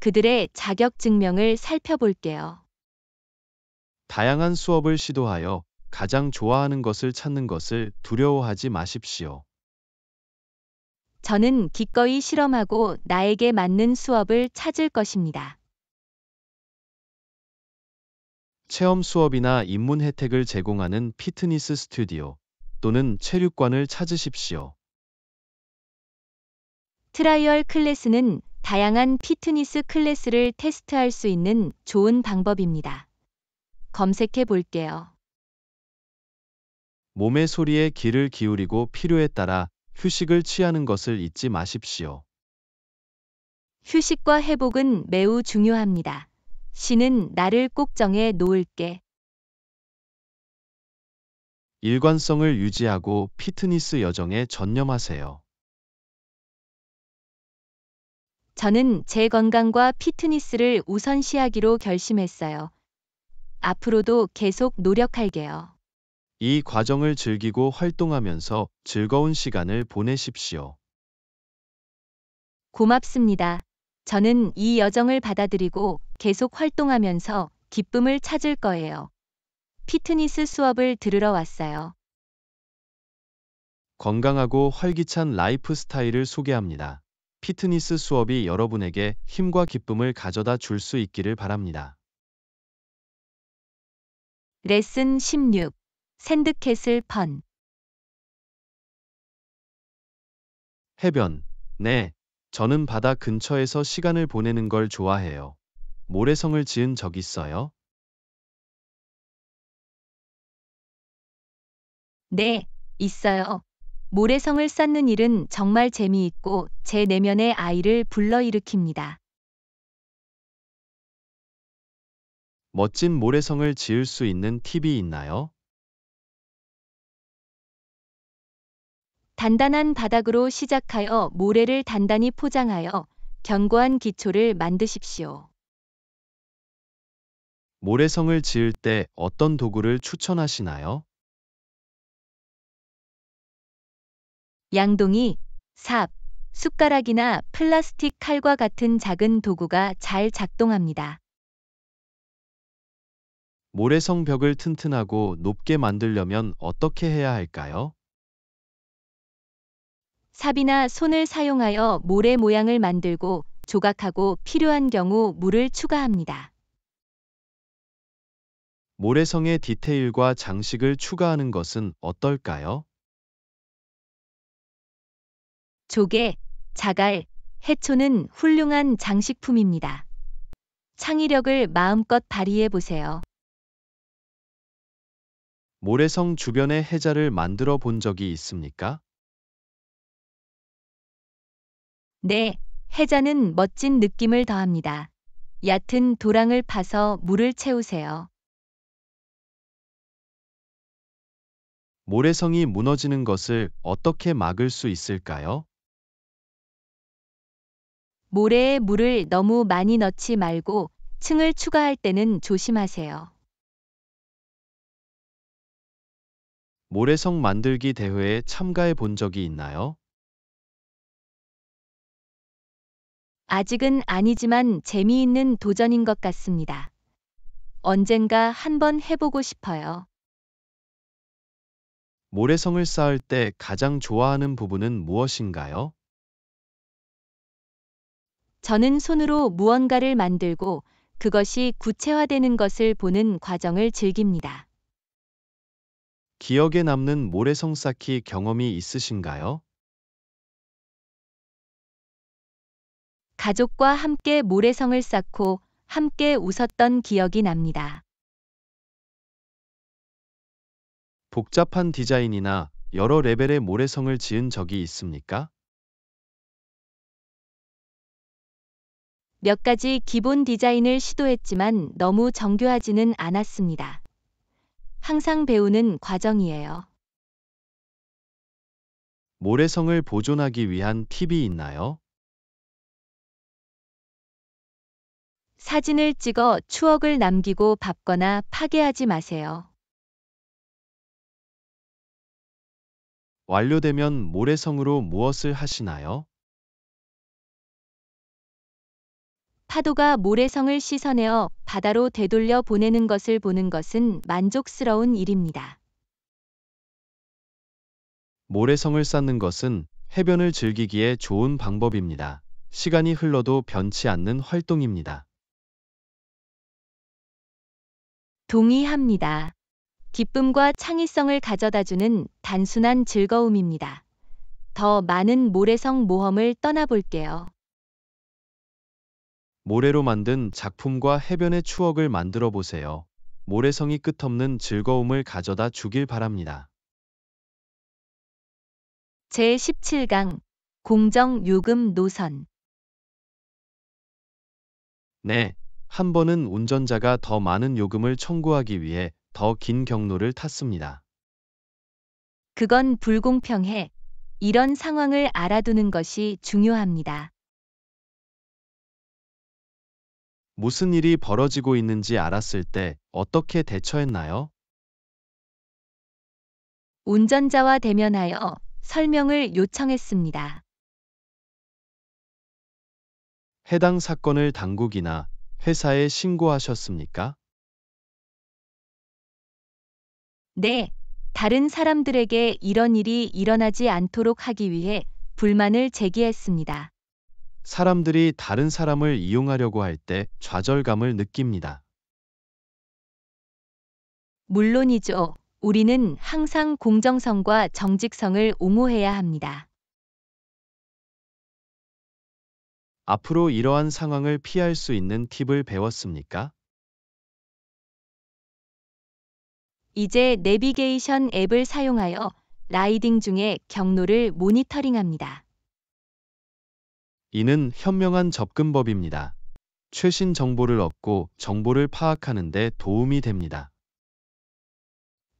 그들의 자격증명을 살펴볼게요. 다양한 수업을 시도하여 가장 좋아하는 것을 찾는 것을 두려워하지 마십시오. 저는 기꺼이 실험하고 나에게 맞는 수업을 찾을 것입니다. 체험 수업이나 입문 혜택을 제공하는 피트니스 스튜디오 또는 체육관을 찾으십시오. 트라이얼 클래스는 다양한 피트니스 클래스를 테스트할 수 있는 좋은 방법입니다. 검색해 볼게요. 몸의 소리에 귀를 기울이고 필요에 따라 휴식을 취하는 것을 잊지 마십시오. 휴식과 회복은 매우 중요합니다. 신은 나를 꼭 정해 놓을게. 일관성을 유지하고 피트니스 여정에 전념하세요. 저는 제 건강과 피트니스를 우선시하기로 결심했어요. 앞으로도 계속 노력할게요. 이 과정을 즐기고 활동하면서 즐거운 시간을 보내십시오. 고맙습니다. 저는 이 여정을 받아들이고 계속 활동하면서 기쁨을 찾을 거예요. 피트니스 수업을 들으러 왔어요. 건강하고 활기찬 라이프 스타일을 소개합니다. 피트니스 수업이 여러분에게 힘과 기쁨을 가져다 줄 수 있기를 바랍니다. 레슨 16. 샌드캐슬 펀 해변. 네, 저는 바다 근처에서 시간을 보내는 걸 좋아해요. 모래성을 지은 적 있어요? 네, 있어요. 모래성을 쌓는 일은 정말 재미있고 제 내면의 아이를 불러일으킵니다. 멋진 모래성을 지을 수 있는 팁이 있나요? 단단한 바닥으로 시작하여 모래를 단단히 포장하여 견고한 기초를 만드십시오. 모래성을 지을 때 어떤 도구를 추천하시나요? 양동이, 삽, 숟가락이나 플라스틱 칼과 같은 작은 도구가 잘 작동합니다. 모래성 벽을 튼튼하고 높게 만들려면 어떻게 해야 할까요? 삽이나 손을 사용하여 모래 모양을 만들고 조각하고 필요한 경우 물을 추가합니다. 모래성의 디테일과 장식을 추가하는 것은 어떨까요? 조개, 자갈, 해초는 훌륭한 장식품입니다. 창의력을 마음껏 발휘해 보세요. 모래성 주변의 해자를 만들어 본 적이 있습니까? 네, 해자는 멋진 느낌을 더합니다. 얕은 도랑을 파서 물을 채우세요. 모래성이 무너지는 것을 어떻게 막을 수 있을까요? 모래에 물을 너무 많이 넣지 말고 층을 추가할 때는 조심하세요. 모래성 만들기 대회에 참가해 본 적이 있나요? 아직은 아니지만 재미있는 도전인 것 같습니다. 언젠가 한번 해보고 싶어요. 모래성을 쌓을 때 가장 좋아하는 부분은 무엇인가요? 저는 손으로 무언가를 만들고 그것이 구체화되는 것을 보는 과정을 즐깁니다. 기억에 남는 모래성 쌓기 경험이 있으신가요? 가족과 함께 모래성을 쌓고 함께 웃었던 기억이 납니다. 복잡한 디자인이나 여러 레벨의 모래성을 지은 적이 있습니까? 몇 가지 기본 디자인을 시도했지만 너무 정교하지는 않았습니다. 항상 배우는 과정이에요. 모래성을 보존하기 위한 팁이 있나요? 사진을 찍어 추억을 남기고 밟거나 파괴하지 마세요. 완료되면 모래성으로 무엇을 하시나요? 파도가 모래성을 씻어내어 바다로 되돌려 보내는 것을 보는 것은 만족스러운 일입니다. 모래성을 쌓는 것은 해변을 즐기기에 좋은 방법입니다. 시간이 흘러도 변치 않는 활동입니다. 동의합니다. 기쁨과 창의성을 가져다주는 단순한 즐거움입니다. 더 많은 모래성 모험을 떠나볼게요. 모래로 만든 작품과 해변의 추억을 만들어 보세요. 모래성이 끝없는 즐거움을 가져다 주길 바랍니다. 제17강 공정요금 노선 네, 한 번은 운전자가 더 많은 요금을 청구하기 위해 더 긴 경로를 탔습니다. 그건 불공평해. 이런 상황을 알아두는 것이 중요합니다. 무슨 일이 벌어지고 있는지 알았을 때 어떻게 대처했나요? 운전자와 대면하여 설명을 요청했습니다. 해당 사건을 당국이나 회사에 신고하셨습니까? 네, 다른 사람들에게 이런 일이 일어나지 않도록 하기 위해 불만을 제기했습니다. 사람들이 다른 사람을 이용하려고 할 때 좌절감을 느낍니다. 물론이죠. 우리는 항상 공정성과 정직성을 옹호해야 합니다. 앞으로 이러한 상황을 피할 수 있는 팁을 배웠습니까? 이제 내비게이션 앱을 사용하여 라이딩 중에 경로를 모니터링합니다. 이는 현명한 접근법입니다. 최신 정보를 얻고 정보를 파악하는 데 도움이 됩니다.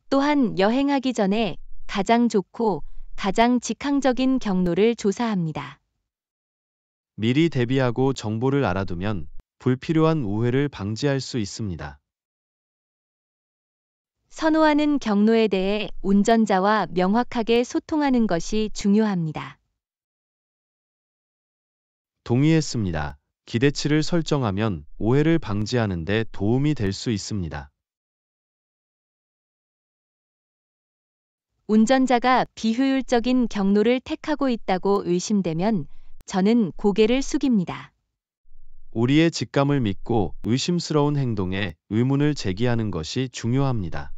또한 여행하기 전에 가장 좋고 가장 직항적인 경로를 조사합니다. 미리 대비하고 정보를 알아두면 불필요한 우회를 방지할 수 있습니다. 선호하는 경로에 대해 운전자와 명확하게 소통하는 것이 중요합니다. 동의했습니다. 기대치를 설정하면 오해를 방지하는 데 도움이 될 수 있습니다. 운전자가 비효율적인 경로를 택하고 있다고 의심되면 저는 고개를 숙입니다. 우리의 직감을 믿고 의심스러운 행동에 의문을 제기하는 것이 중요합니다.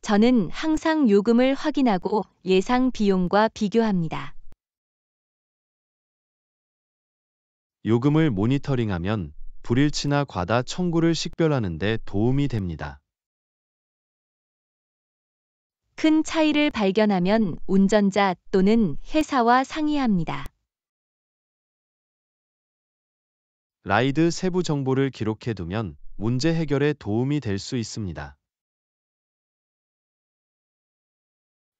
저는 항상 요금을 확인하고 예상 비용과 비교합니다. 요금을 모니터링하면 불일치나 과다 청구를 식별하는 데 도움이 됩니다. 큰 차이를 발견하면 운전자 또는 회사와 상의합니다. 라이드 세부 정보를 기록해 두면 문제 해결에 도움이 될 수 있습니다.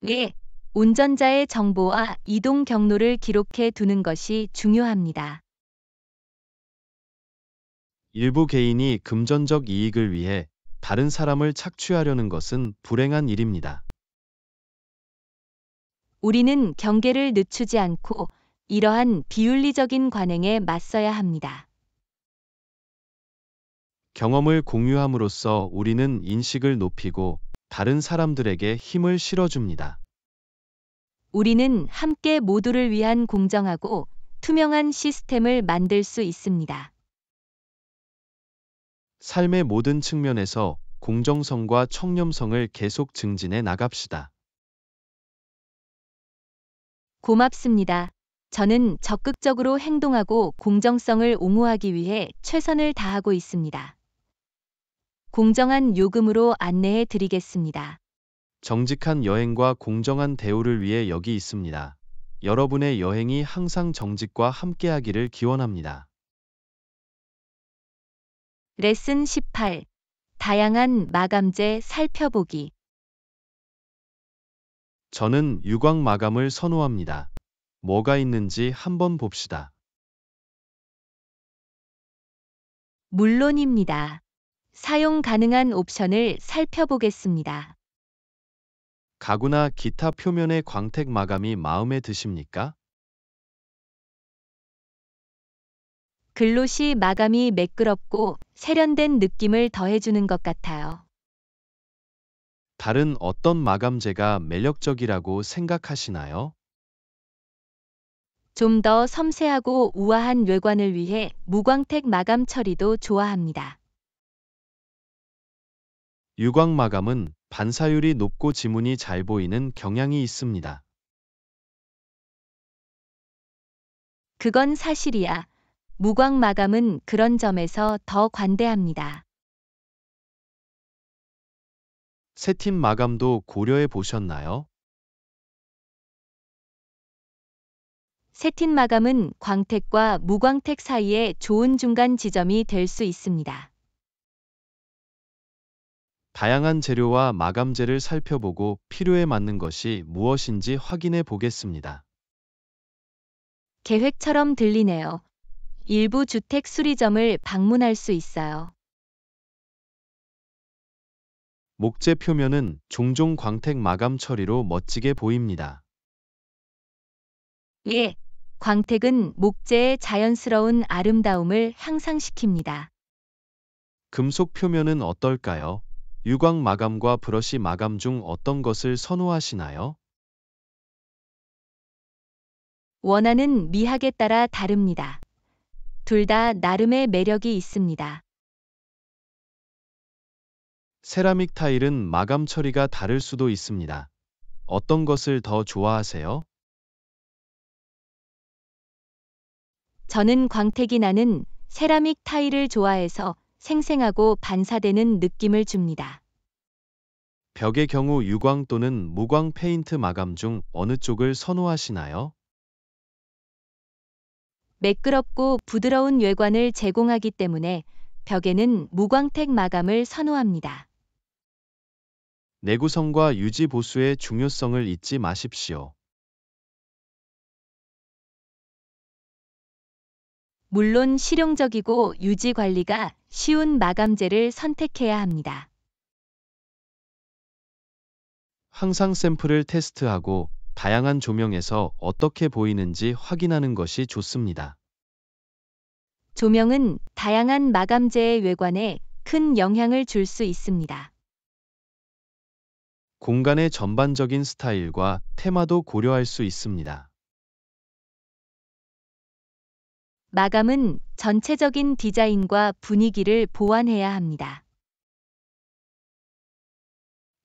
예, 운전자의 정보와 이동 경로를 기록해 두는 것이 중요합니다. 일부 개인이 금전적 이익을 위해 다른 사람을 착취하려는 것은 불행한 일입니다. 우리는 경계를 늦추지 않고 이러한 비윤리적인 관행에 맞서야 합니다. 경험을 공유함으로써 우리는 인식을 높이고 다른 사람들에게 힘을 실어줍니다. 우리는 함께 모두를 위한 공정하고 투명한 시스템을 만들 수 있습니다. 삶의 모든 측면에서 공정성과 청렴성을 계속 증진해 나갑시다. 고맙습니다. 저는 적극적으로 행동하고 공정성을 옹호하기 위해 최선을 다하고 있습니다. 공정한 요금으로 안내해 드리겠습니다. 정직한 여행과 공정한 대우를 위해 여기 있습니다. 여러분의 여행이 항상 정직과 함께하기를 기원합니다. 레슨 18. 다양한 마감재 살펴보기. 저는 유광 마감을 선호합니다. 뭐가 있는지 한번 봅시다. 물론입니다. 사용 가능한 옵션을 살펴보겠습니다. 가구나 기타 표면의 광택 마감이 마음에 드십니까? 글로시 마감이 매끄럽고 세련된 느낌을 더해주는 것 같아요. 다른 어떤 마감재가 매력적이라고 생각하시나요? 좀 더 섬세하고 우아한 외관을 위해 무광택 마감 처리도 좋아합니다. 유광 마감은 반사율이 높고 지문이 잘 보이는 경향이 있습니다. 그건 사실이야. 무광 마감은 그런 점에서 더 관대합니다. 세팀 마감도 고려해 보셨나요? 세팀 마감은 광택과 무광택 사이에 좋은 중간 지점이 될 수 있습니다. 다양한 재료와 마감재를 살펴보고 필요에 맞는 것이 무엇인지 확인해 보겠습니다. 계획처럼 들리네요. 일부 주택 수리점을 방문할 수 있어요. 목재 표면은 종종 광택 마감 처리로 멋지게 보입니다. 예, 광택은 목재의 자연스러운 아름다움을 향상시킵니다. 금속 표면은 어떨까요? 유광 마감과 브러쉬 마감 중 어떤 것을 선호하시나요? 원하는 미학에 따라 다릅니다. 둘다 나름의 매력이 있습니다. 세라믹 타일은 마감 처리가 다를 수도 있습니다. 어떤 것을 더 좋아하세요? 저는 광택이 나는 세라믹 타일을 좋아해서 생생하고 반사되는 느낌을 줍니다. 벽의 경우 유광 또는 무광 페인트 마감 중 어느 쪽을 선호하시나요? 매끄럽고 부드러운 외관을 제공하기 때문에 벽에는 무광택 마감을 선호합니다. 내구성과 유지 보수의 중요성을 잊지 마십시오. 물론 실용적이고 유지 관리가 쉬운 마감재를 선택해야 합니다. 항상 샘플을 테스트하고 다양한 조명에서 어떻게 보이는지 확인하는 것이 좋습니다. 조명은 다양한 마감재의 외관에 큰 영향을 줄 수 있습니다. 공간의 전반적인 스타일과 테마도 고려할 수 있습니다. 마감은 전체적인 디자인과 분위기를 보완해야 합니다.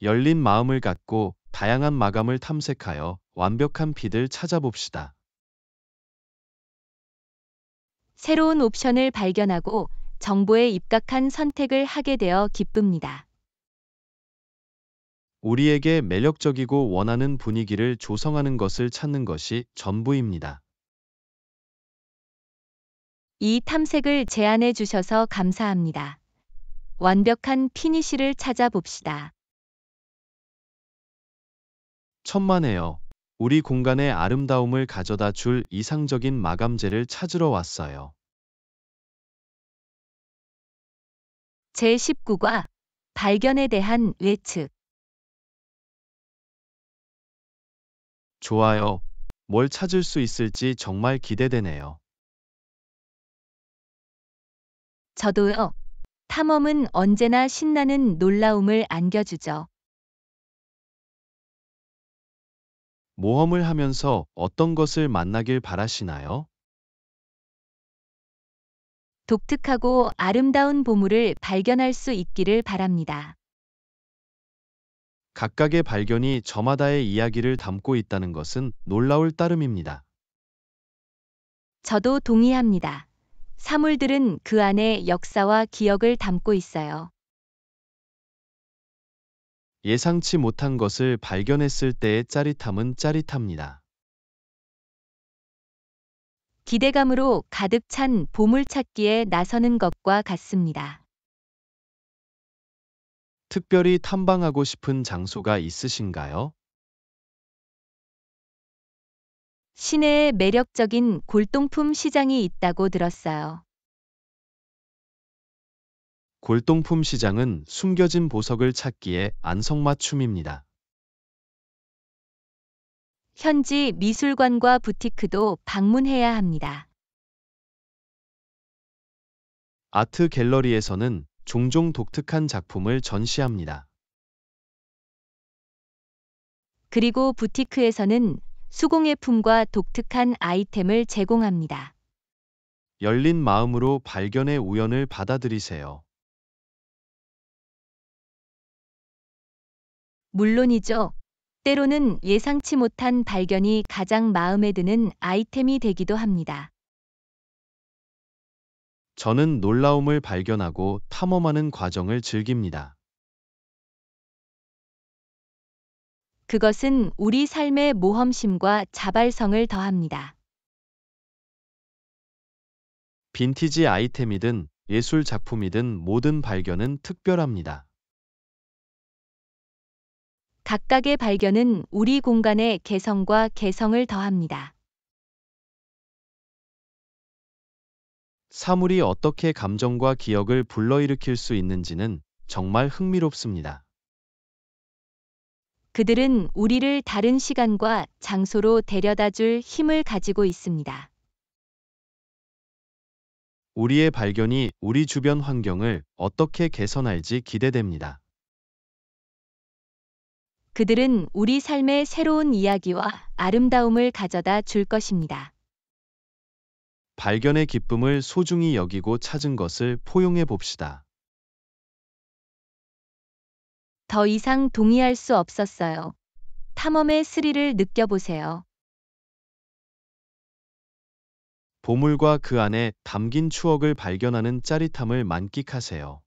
열린 마음을 갖고 다양한 마감을 탐색하여 완벽한 핏을 찾아봅시다. 새로운 옵션을 발견하고 정보에 입각한 선택을 하게 되어 기쁩니다. 우리에게 매력적이고 원하는 분위기를 조성하는 것을 찾는 것이 전부입니다. 이 탐색을 제안해 주셔서 감사합니다. 완벽한 피니쉬를 찾아봅시다. 천만에요. 우리 공간의 아름다움을 가져다 줄 이상적인 마감재를 찾으러 왔어요. 제19과 발견에 대한 외측 좋아요. 뭘 찾을 수 있을지 정말 기대되네요. 저도요. 탐험은 언제나 신나는 놀라움을 안겨주죠. 모험을 하면서 어떤 것을 만나길 바라시나요? 독특하고 아름다운 보물을 발견할 수 있기를 바랍니다. 각각의 발견이 저마다의 이야기를 담고 있다는 것은 놀라울 따름입니다. 저도 동의합니다. 사물들은 그 안에 역사와 기억을 담고 있어요. 예상치 못한 것을 발견했을 때의 짜릿함은 짜릿합니다. 기대감으로 가득 찬 보물찾기에 나서는 것과 같습니다. 특별히 탐방하고 싶은 장소가 있으신가요? 시내에 매력적인 골동품 시장이 있다고 들었어요. 골동품 시장은 숨겨진 보석을 찾기에 안성맞춤입니다. 현지 미술관과 부티크도 방문해야 합니다. 아트 갤러리에서는 종종 독특한 작품을 전시합니다. 그리고 부티크에서는 수공예품과 독특한 아이템을 제공합니다. 열린 마음으로 발견의 우연을 받아들이세요. 물론이죠. 때로는 예상치 못한 발견이 가장 마음에 드는 아이템이 되기도 합니다. 저는 놀라움을 발견하고 탐험하는 과정을 즐깁니다. 그것은 우리 삶의 모험심과 자발성을 더합니다. 빈티지 아이템이든 예술 작품이든 모든 발견은 특별합니다. 각각의 발견은 우리 공간의 개성과 개성을 더합니다. 사물이 어떻게 감정과 기억을 불러일으킬 수 있는지는 정말 흥미롭습니다. 그들은 우리를 다른 시간과 장소로 데려다 줄 힘을 가지고 있습니다. 우리의 발견이 우리 주변 환경을 어떻게 개선할지 기대됩니다. 그들은 우리 삶의 새로운 이야기와 아름다움을 가져다 줄 것입니다. 발견의 기쁨을 소중히 여기고 찾은 것을 포용해 봅시다. 더 이상 동의할 수 없었어요. 탐험의 스릴을 느껴보세요. 보물과 그 안에 담긴 추억을 발견하는 짜릿함을 만끽하세요.